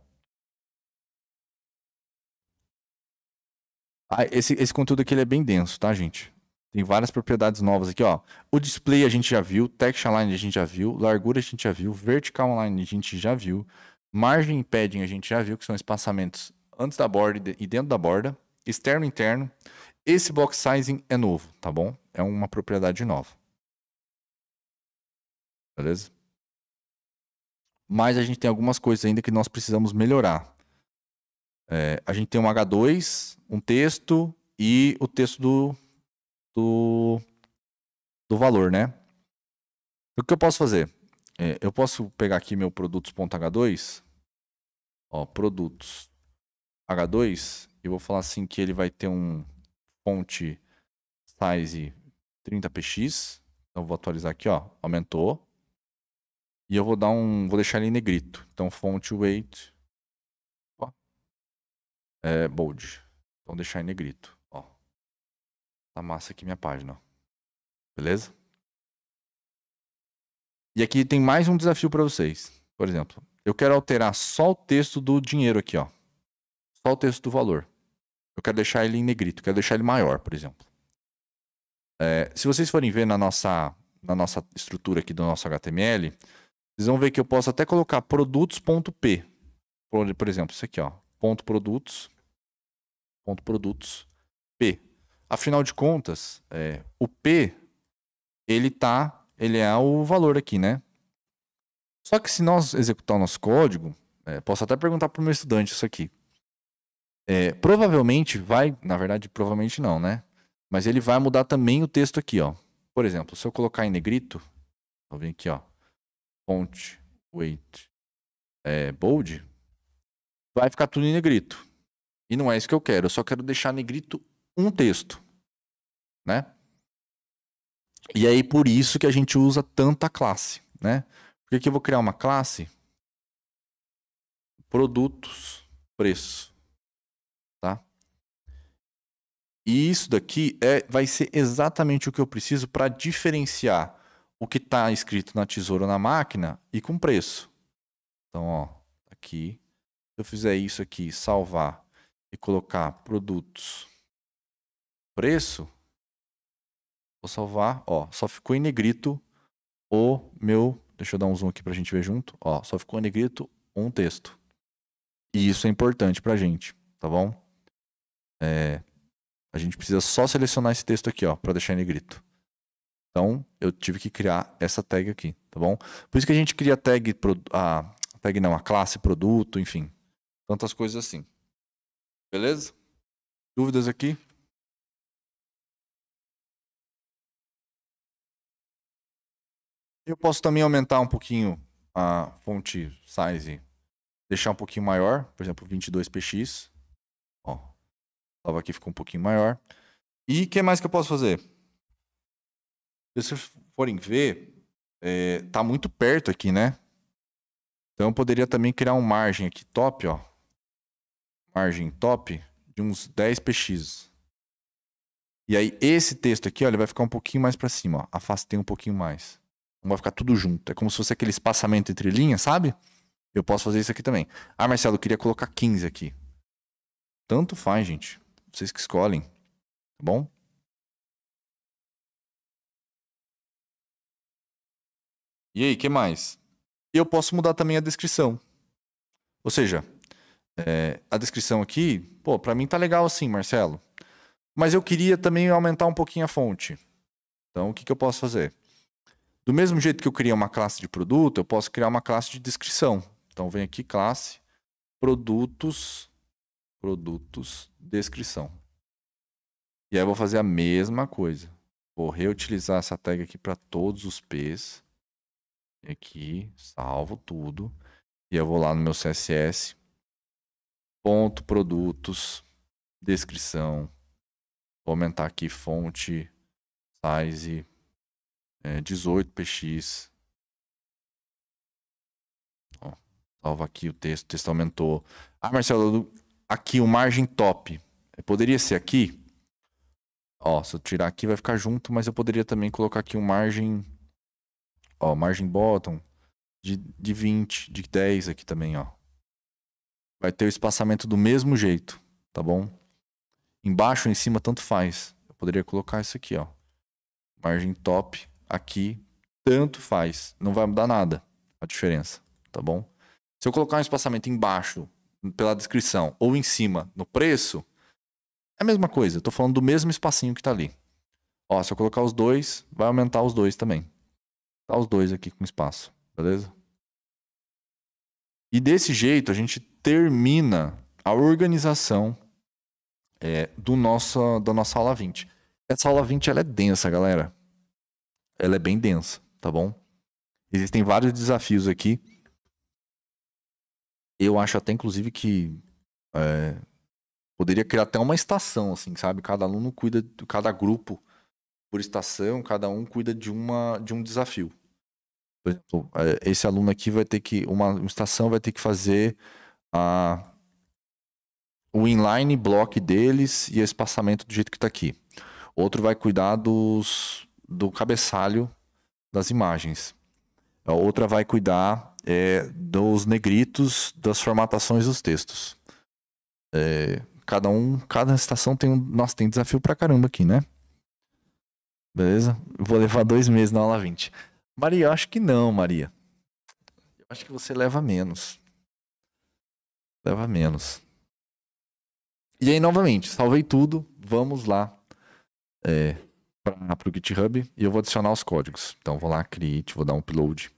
Ah, esse, esse conteúdo aqui ele é bem denso, tá, gente? Tem várias propriedades novas aqui, ó. O display a gente já viu, text align a gente já viu, largura a gente já viu, vertical align a gente já viu, margem e padding a gente já viu, que são espaçamentos antes da borda e dentro da borda, externo e interno. Esse box sizing é novo, tá bom? É uma propriedade nova. Beleza? Mas a gente tem algumas coisas ainda que nós precisamos melhorar. É, a gente tem um H2, um texto e o texto do do, do valor, né? O que eu posso fazer? É, eu posso pegar aqui meu produtos.h2, ó, produtos H2, e vou falar assim que ele vai ter um fonte size 30px, então vou atualizar aqui, ó, aumentou. E eu vou dar um, vou deixar ele em negrito. Então fonte weight ó, é bold. Então deixar em negrito. Tá massa aqui minha página. Beleza? E aqui tem mais um desafio para vocês. Por exemplo, eu quero alterar só o texto do dinheiro aqui, ó. Só o texto do valor. Eu quero deixar ele em negrito, quero deixar ele maior, por exemplo. É, se vocês forem ver na nossa, na nossa estrutura aqui do nosso HTML, vocês vão ver que eu posso até colocar produtos.p. Por, por exemplo, isso aqui, ó. Ponto produtos. Ponto produtos. P. Afinal de contas, é, o P, ele tá, ele é o valor aqui, né? Só que se nós executar o nosso código, é, posso até perguntar para o meu estudante isso aqui. É, provavelmente vai, na verdade, provavelmente não, né? Mas ele vai mudar também o texto aqui, ó. Por exemplo, se eu colocar em negrito, vou vir aqui, ó, font, weight, é, bold, vai ficar tudo em negrito. E não é isso que eu quero, eu só quero deixar negrito um texto né? E aí por isso que a gente usa tanta classe, né? Porque eu vou criar uma classe produtos, preço, tá? E isso daqui é, vai ser exatamente o que eu preciso para diferenciar o que está escrito na tesoura na máquina e com preço. Então, ó, aqui, se eu fizer isso aqui, salvar e colocar produtos, preço, Vou salvar, ó, só ficou em negrito o meu, deixa eu dar um zoom aqui pra gente ver junto, ó, só ficou em negrito um texto. E isso é importante pra gente, tá bom? É, a gente precisa só selecionar esse texto aqui, ó, para deixar em negrito. Então, eu tive que criar essa tag aqui, tá bom? Por isso que a gente cria tag, a tag não, a classe, produto, enfim. Tantas coisas assim. Beleza? Dúvidas aqui? Eu posso também aumentar um pouquinho a fonte size, deixar um pouquinho maior, por exemplo, 22px. Ó, tava aqui ficou um pouquinho maior. E o que mais que eu posso fazer? Se vocês forem ver, é, tá muito perto aqui, né? Então eu poderia também criar um margem aqui top, ó. Margem top de uns 10px. E aí esse texto aqui, ó, ele vai ficar um pouquinho mais para cima, ó. Afastei um pouquinho mais vai ficar tudo junto. É como se fosse aquele espaçamento entre linhas, sabe? Eu posso fazer isso aqui também. Ah, Marcelo, eu queria colocar 15 aqui. Tanto faz, gente. Vocês que escolhem. Tá bom? E aí, que mais? Eu posso mudar também a descrição. Ou seja, é, a descrição aqui, pô, para mim tá legal assim, Marcelo. Mas eu queria também aumentar um pouquinho a fonte. Então, o que, que eu posso fazer? Do mesmo jeito que eu criei uma classe de produto, eu posso criar uma classe de descrição. Então vem aqui classe produtos produtos descrição. E aí eu vou fazer a mesma coisa. Vou reutilizar essa tag aqui para todos os P's. Aqui, salvo tudo. E eu vou lá no meu CSS. Ponto produtos descrição. Vou aumentar aqui fonte size é, 18px. Ó, salva aqui o texto, o texto aumentou. Ah, Marcelo, aqui o margem top. É, poderia ser aqui? Ó, se eu tirar aqui vai ficar junto, mas eu poderia também colocar aqui um margem, ó, margem bottom de, de 20, de 10 aqui também, ó. Vai ter o espaçamento do mesmo jeito, tá bom? Embaixo ou em cima, tanto faz. Eu poderia colocar isso aqui, ó. Margem top aqui, tanto faz. Não vai mudar nada a diferença, tá bom? Se eu colocar um espaçamento embaixo, pela descrição, ou em cima, no preço, é a mesma coisa. Eu tô falando do mesmo espacinho que tá ali. Ó, se eu colocar os dois, vai aumentar os dois também. Tá os dois aqui com espaço, beleza? E desse jeito a gente termina a organização é, do nosso, da nossa aula 20. Essa aula 20 ela é densa, galera ela é bem densa, tá bom? Existem vários desafios aqui. Eu acho até, inclusive, que é, poderia criar até uma estação, assim, sabe? Cada aluno cuida, cada grupo por estação, cada um cuida de, uma, de um desafio. Por exemplo, é, esse aluno aqui vai ter que, uma, uma estação vai ter que fazer a, o inline block deles e o espaçamento do jeito que está aqui. Outro vai cuidar dos do cabeçalho das imagens. A outra vai cuidar é, dos negritos, das formatações dos textos. É, cada um, cada estação tem um, nossa, tem desafio pra caramba aqui, né? Beleza? vou levar dois meses na aula 20. Maria, eu acho que não, Maria. Eu acho que você leva menos. Leva menos. E aí, novamente, salvei tudo. Vamos lá. É, para o GitHub e eu vou adicionar os códigos. Então vou lá, create, vou dar um upload.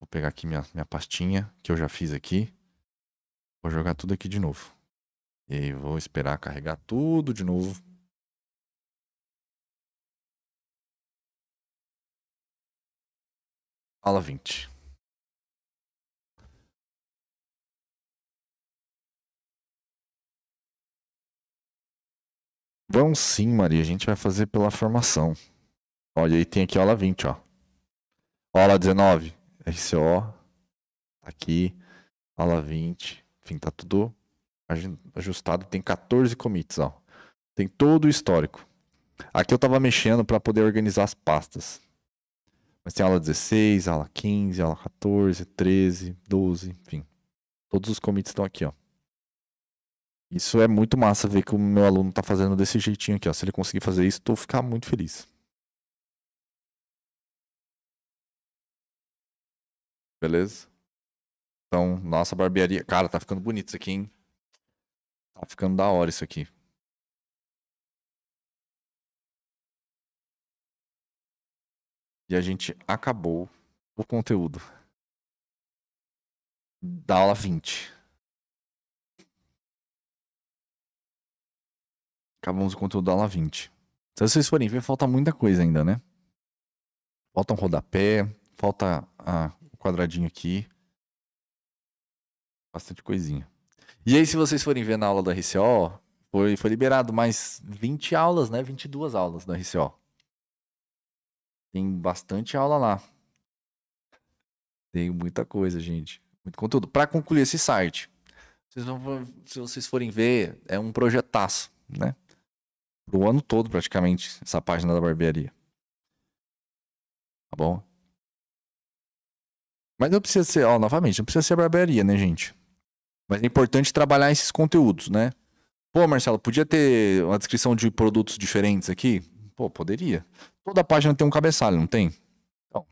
Vou pegar aqui minha, minha pastinha que eu já fiz aqui. Vou jogar tudo aqui de novo. E vou esperar carregar tudo de novo. Aula 20. Vão sim, Maria. A gente vai fazer pela formação. Olha, aí tem aqui a aula 20, ó. Aula 19, RCO. Aqui, aula 20. Enfim, tá tudo ajustado. Tem 14 commits, ó. Tem todo o histórico. Aqui eu tava mexendo para poder organizar as pastas. Mas tem aula 16, aula 15, aula 14, 13, 12, enfim. Todos os commits estão aqui, ó. Isso é muito massa ver que o meu aluno tá fazendo desse jeitinho aqui, ó. Se ele conseguir fazer isso, tô ficar muito feliz. Beleza? Então, nossa barbearia. Cara, tá ficando bonito isso aqui, hein? Tá ficando da hora isso aqui. E a gente acabou o conteúdo da aula 20. Acabamos o conteúdo da aula 20. se vocês forem ver, falta muita coisa ainda, né? Falta um rodapé, falta o quadradinho aqui. Bastante coisinha. E aí, se vocês forem ver na aula da RCO, foi, foi liberado mais 20 aulas, né? 22 aulas da RCO. Tem bastante aula lá. Tem muita coisa, gente. Muito conteúdo. Para concluir esse site, vocês vão, se vocês forem ver, é um projetaço, né? pro ano todo, praticamente, essa página da barbearia. Tá bom? Mas não precisa ser, ó, novamente, não precisa ser barbearia, né, gente? Mas é importante trabalhar esses conteúdos, né? Pô, Marcelo, podia ter uma descrição de produtos diferentes aqui? Pô, poderia. Toda página tem um cabeçalho, não tem? Então,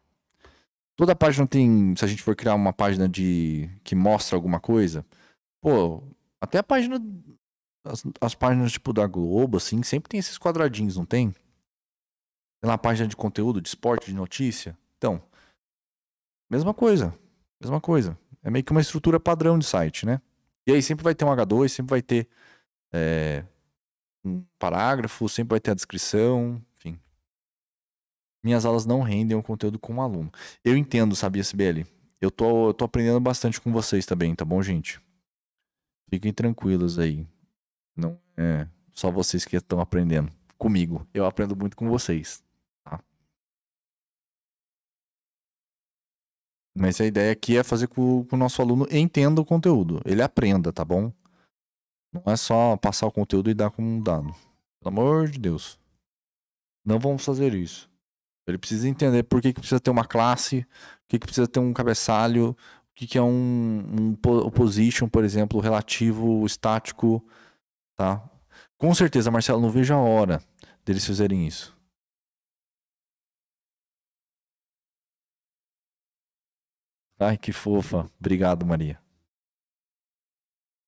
toda página tem, se a gente for criar uma página de que mostra alguma coisa, pô, até a página as, as páginas tipo da Globo, assim, sempre tem esses quadradinhos, não tem? Tem lá a página de conteúdo, de esporte, de notícia. Então, mesma coisa. Mesma coisa. É meio que uma estrutura padrão de site, né? E aí sempre vai ter um H2, sempre vai ter é, um parágrafo, sempre vai ter a descrição, enfim. Minhas aulas não rendem o conteúdo com o um aluno. Eu entendo, sabia, CBL? Eu tô, eu tô aprendendo bastante com vocês também, tá bom, gente? Fiquem tranquilos aí. Não é só vocês que estão aprendendo comigo. Eu aprendo muito com vocês. Tá? Mas a ideia aqui é fazer com que o nosso aluno entenda o conteúdo. Ele aprenda, tá bom? Não é só passar o conteúdo e dar como um dado. Pelo amor de Deus. Não vamos fazer isso. Ele precisa entender por que, que precisa ter uma classe, por que, que precisa ter um cabeçalho, o que, que é um, um position, por exemplo, relativo, estático Tá? Com certeza, Marcelo, não vejo a hora deles fazerem isso. Ai, que fofa. Obrigado, Maria.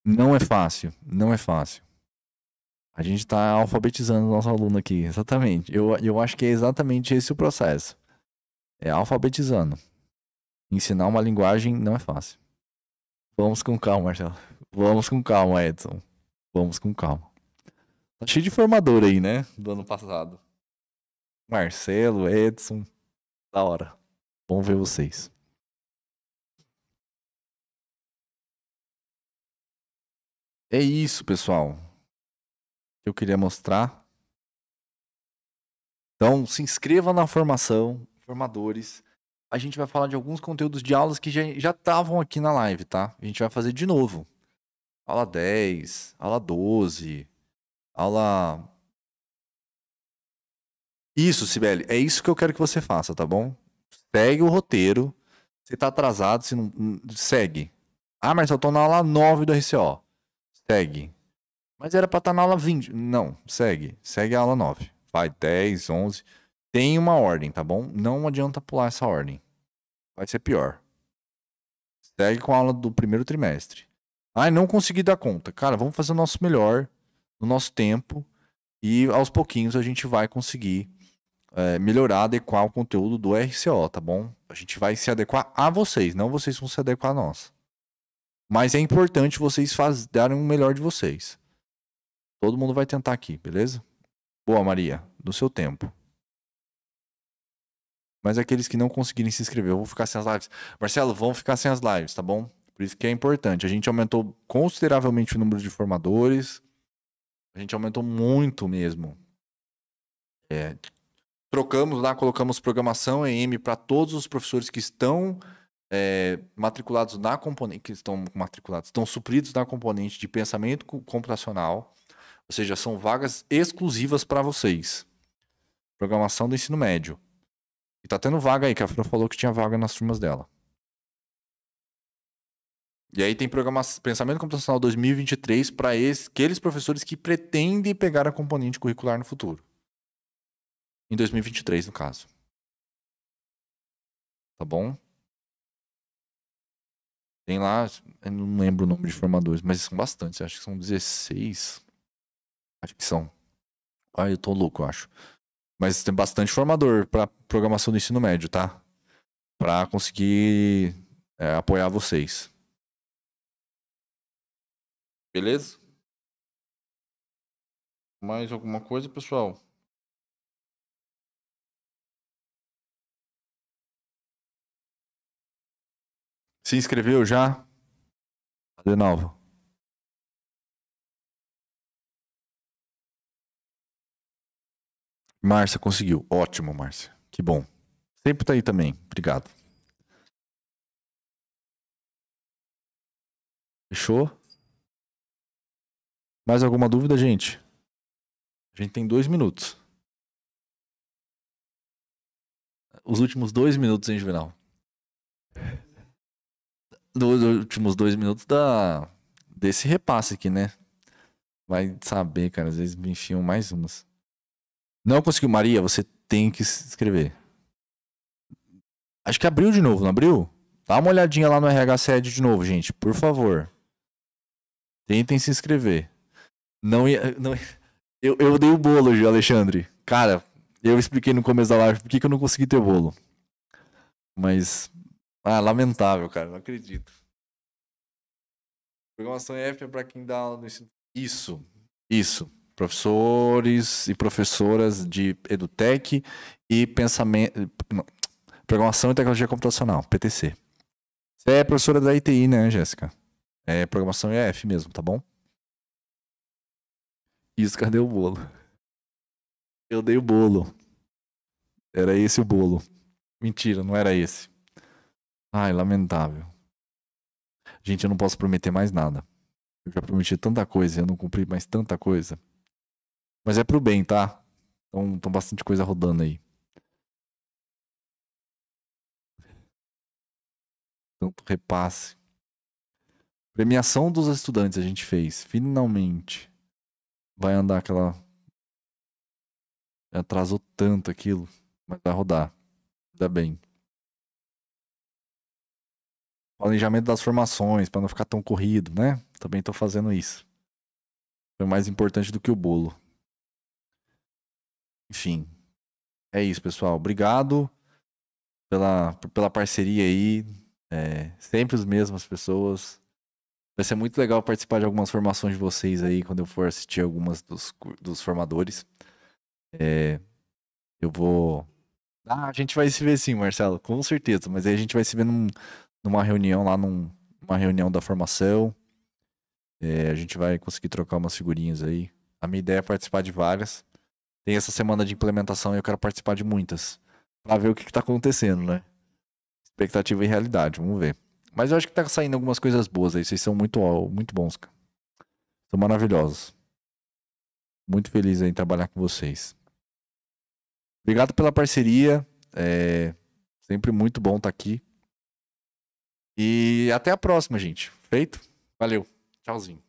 Não é fácil, não é fácil. A gente está alfabetizando nosso aluno aqui, exatamente. Eu, eu acho que é exatamente esse o processo. É alfabetizando. Ensinar uma linguagem não é fácil. Vamos com calma, Marcelo. Vamos com calma, Edson. Vamos com calma. Tá cheio de formador aí, né? Do ano passado. Marcelo, Edson. Da hora. Bom ver vocês. É isso, pessoal. Eu queria mostrar. Então, se inscreva na formação, formadores. A gente vai falar de alguns conteúdos de aulas que já estavam aqui na live, tá? A gente vai fazer de novo aula 10, aula 12, aula. Isso, Sibeli, é isso que eu quero que você faça, tá bom? Segue o roteiro. Se tá atrasado, se não. Hum, segue. Ah, mas eu tô na aula 9 do RCO. Segue. Mas era pra estar tá na aula 20. Não, segue. Segue a aula 9. Vai 10, 11. Tem uma ordem, tá bom? Não adianta pular essa ordem. Vai ser pior. Segue com a aula do primeiro trimestre. Ai, não consegui dar conta. Cara, vamos fazer o nosso melhor, no nosso tempo, e aos pouquinhos a gente vai conseguir é, melhorar, adequar o conteúdo do RCO, tá bom? A gente vai se adequar a vocês, não vocês vão se adequar a nós. Mas é importante vocês faz... darem o melhor de vocês. Todo mundo vai tentar aqui, beleza? Boa, Maria, do seu tempo. Mas aqueles que não conseguirem se inscrever, eu vou ficar sem as lives. Marcelo, vão ficar sem as lives, tá bom? Por isso que é importante. A gente aumentou consideravelmente o número de formadores. A gente aumentou muito mesmo. É, trocamos lá, colocamos programação EM para todos os professores que estão é, matriculados na componente, que estão matriculados, estão supridos na componente de pensamento computacional. Ou seja, são vagas exclusivas para vocês. Programação do ensino médio. E tá tendo vaga aí, que a Fran falou que tinha vaga nas turmas dela. E aí tem programa pensamento computacional 2023 para aqueles professores que pretendem pegar a componente curricular no futuro. Em 2023, no caso. Tá bom? Tem lá, eu não lembro o nome de formadores, mas são bastantes, acho que são 16. Acho que são. Ai, eu tô louco, eu acho. Mas tem bastante formador para programação do ensino médio, tá? Para conseguir é, apoiar vocês. Beleza? Mais alguma coisa, pessoal? Se inscreveu já? Adenalvo. Márcia conseguiu. Ótimo, Márcia. Que bom. Sempre tá aí também. Obrigado. Fechou? Mais alguma dúvida, gente? A gente tem dois minutos. Os últimos dois minutos, hein, Juvenal? Dos últimos dois minutos da... desse repasse aqui, né? Vai saber, cara. Às vezes me enfiam mais umas. Não conseguiu, Maria? Você tem que se inscrever. Acho que abriu de novo, não abriu? Dá uma olhadinha lá no RH Sede de novo, gente, por favor. Tentem se inscrever. Não ia. Não Eu, eu dei o bolo, Alexandre. Cara, eu expliquei no começo da live por que, que eu não consegui ter bolo. Mas. Ah, lamentável, cara. Não acredito. Programação EF é para quem dá aula no ensino. Isso, isso. Professores e professoras de EduTech e pensamento. Programação e Tecnologia Computacional, PTC. Você é professora da ITI, né, Jéssica? É programação EF mesmo, tá bom? Isso, cadê o bolo? Eu dei o bolo. Era esse o bolo. Mentira, não era esse. Ai, lamentável. Gente, eu não posso prometer mais nada. Eu já prometi tanta coisa, eu não cumpri mais tanta coisa. Mas é pro bem, tá? Então, tão bastante coisa rodando aí. Tanto repasse. Premiação dos estudantes a gente fez, finalmente vai andar aquela. Atrasou tanto aquilo, mas vai rodar. Ainda bem. Planejamento das formações, para não ficar tão corrido, né? Também tô fazendo isso. Foi mais importante do que o bolo. Enfim. É isso, pessoal. Obrigado pela, pela parceria aí. É, sempre as mesmas pessoas. Vai ser muito legal participar de algumas formações de vocês aí, quando eu for assistir algumas dos, dos formadores. É, eu vou. Ah, a gente vai se ver sim, Marcelo, com certeza. Mas aí a gente vai se ver num, numa reunião lá, num, numa reunião da formação. É, a gente vai conseguir trocar umas figurinhas aí. A minha ideia é participar de várias. Tem essa semana de implementação e eu quero participar de muitas. Pra ver o que, que tá acontecendo, né? Expectativa e realidade, vamos ver. Mas eu acho que tá saindo algumas coisas boas aí. Vocês são muito, muito bons, cara. São maravilhosos. Muito feliz em trabalhar com vocês. Obrigado pela parceria. É sempre muito bom estar tá aqui. E até a próxima, gente. Feito? Valeu. Tchauzinho.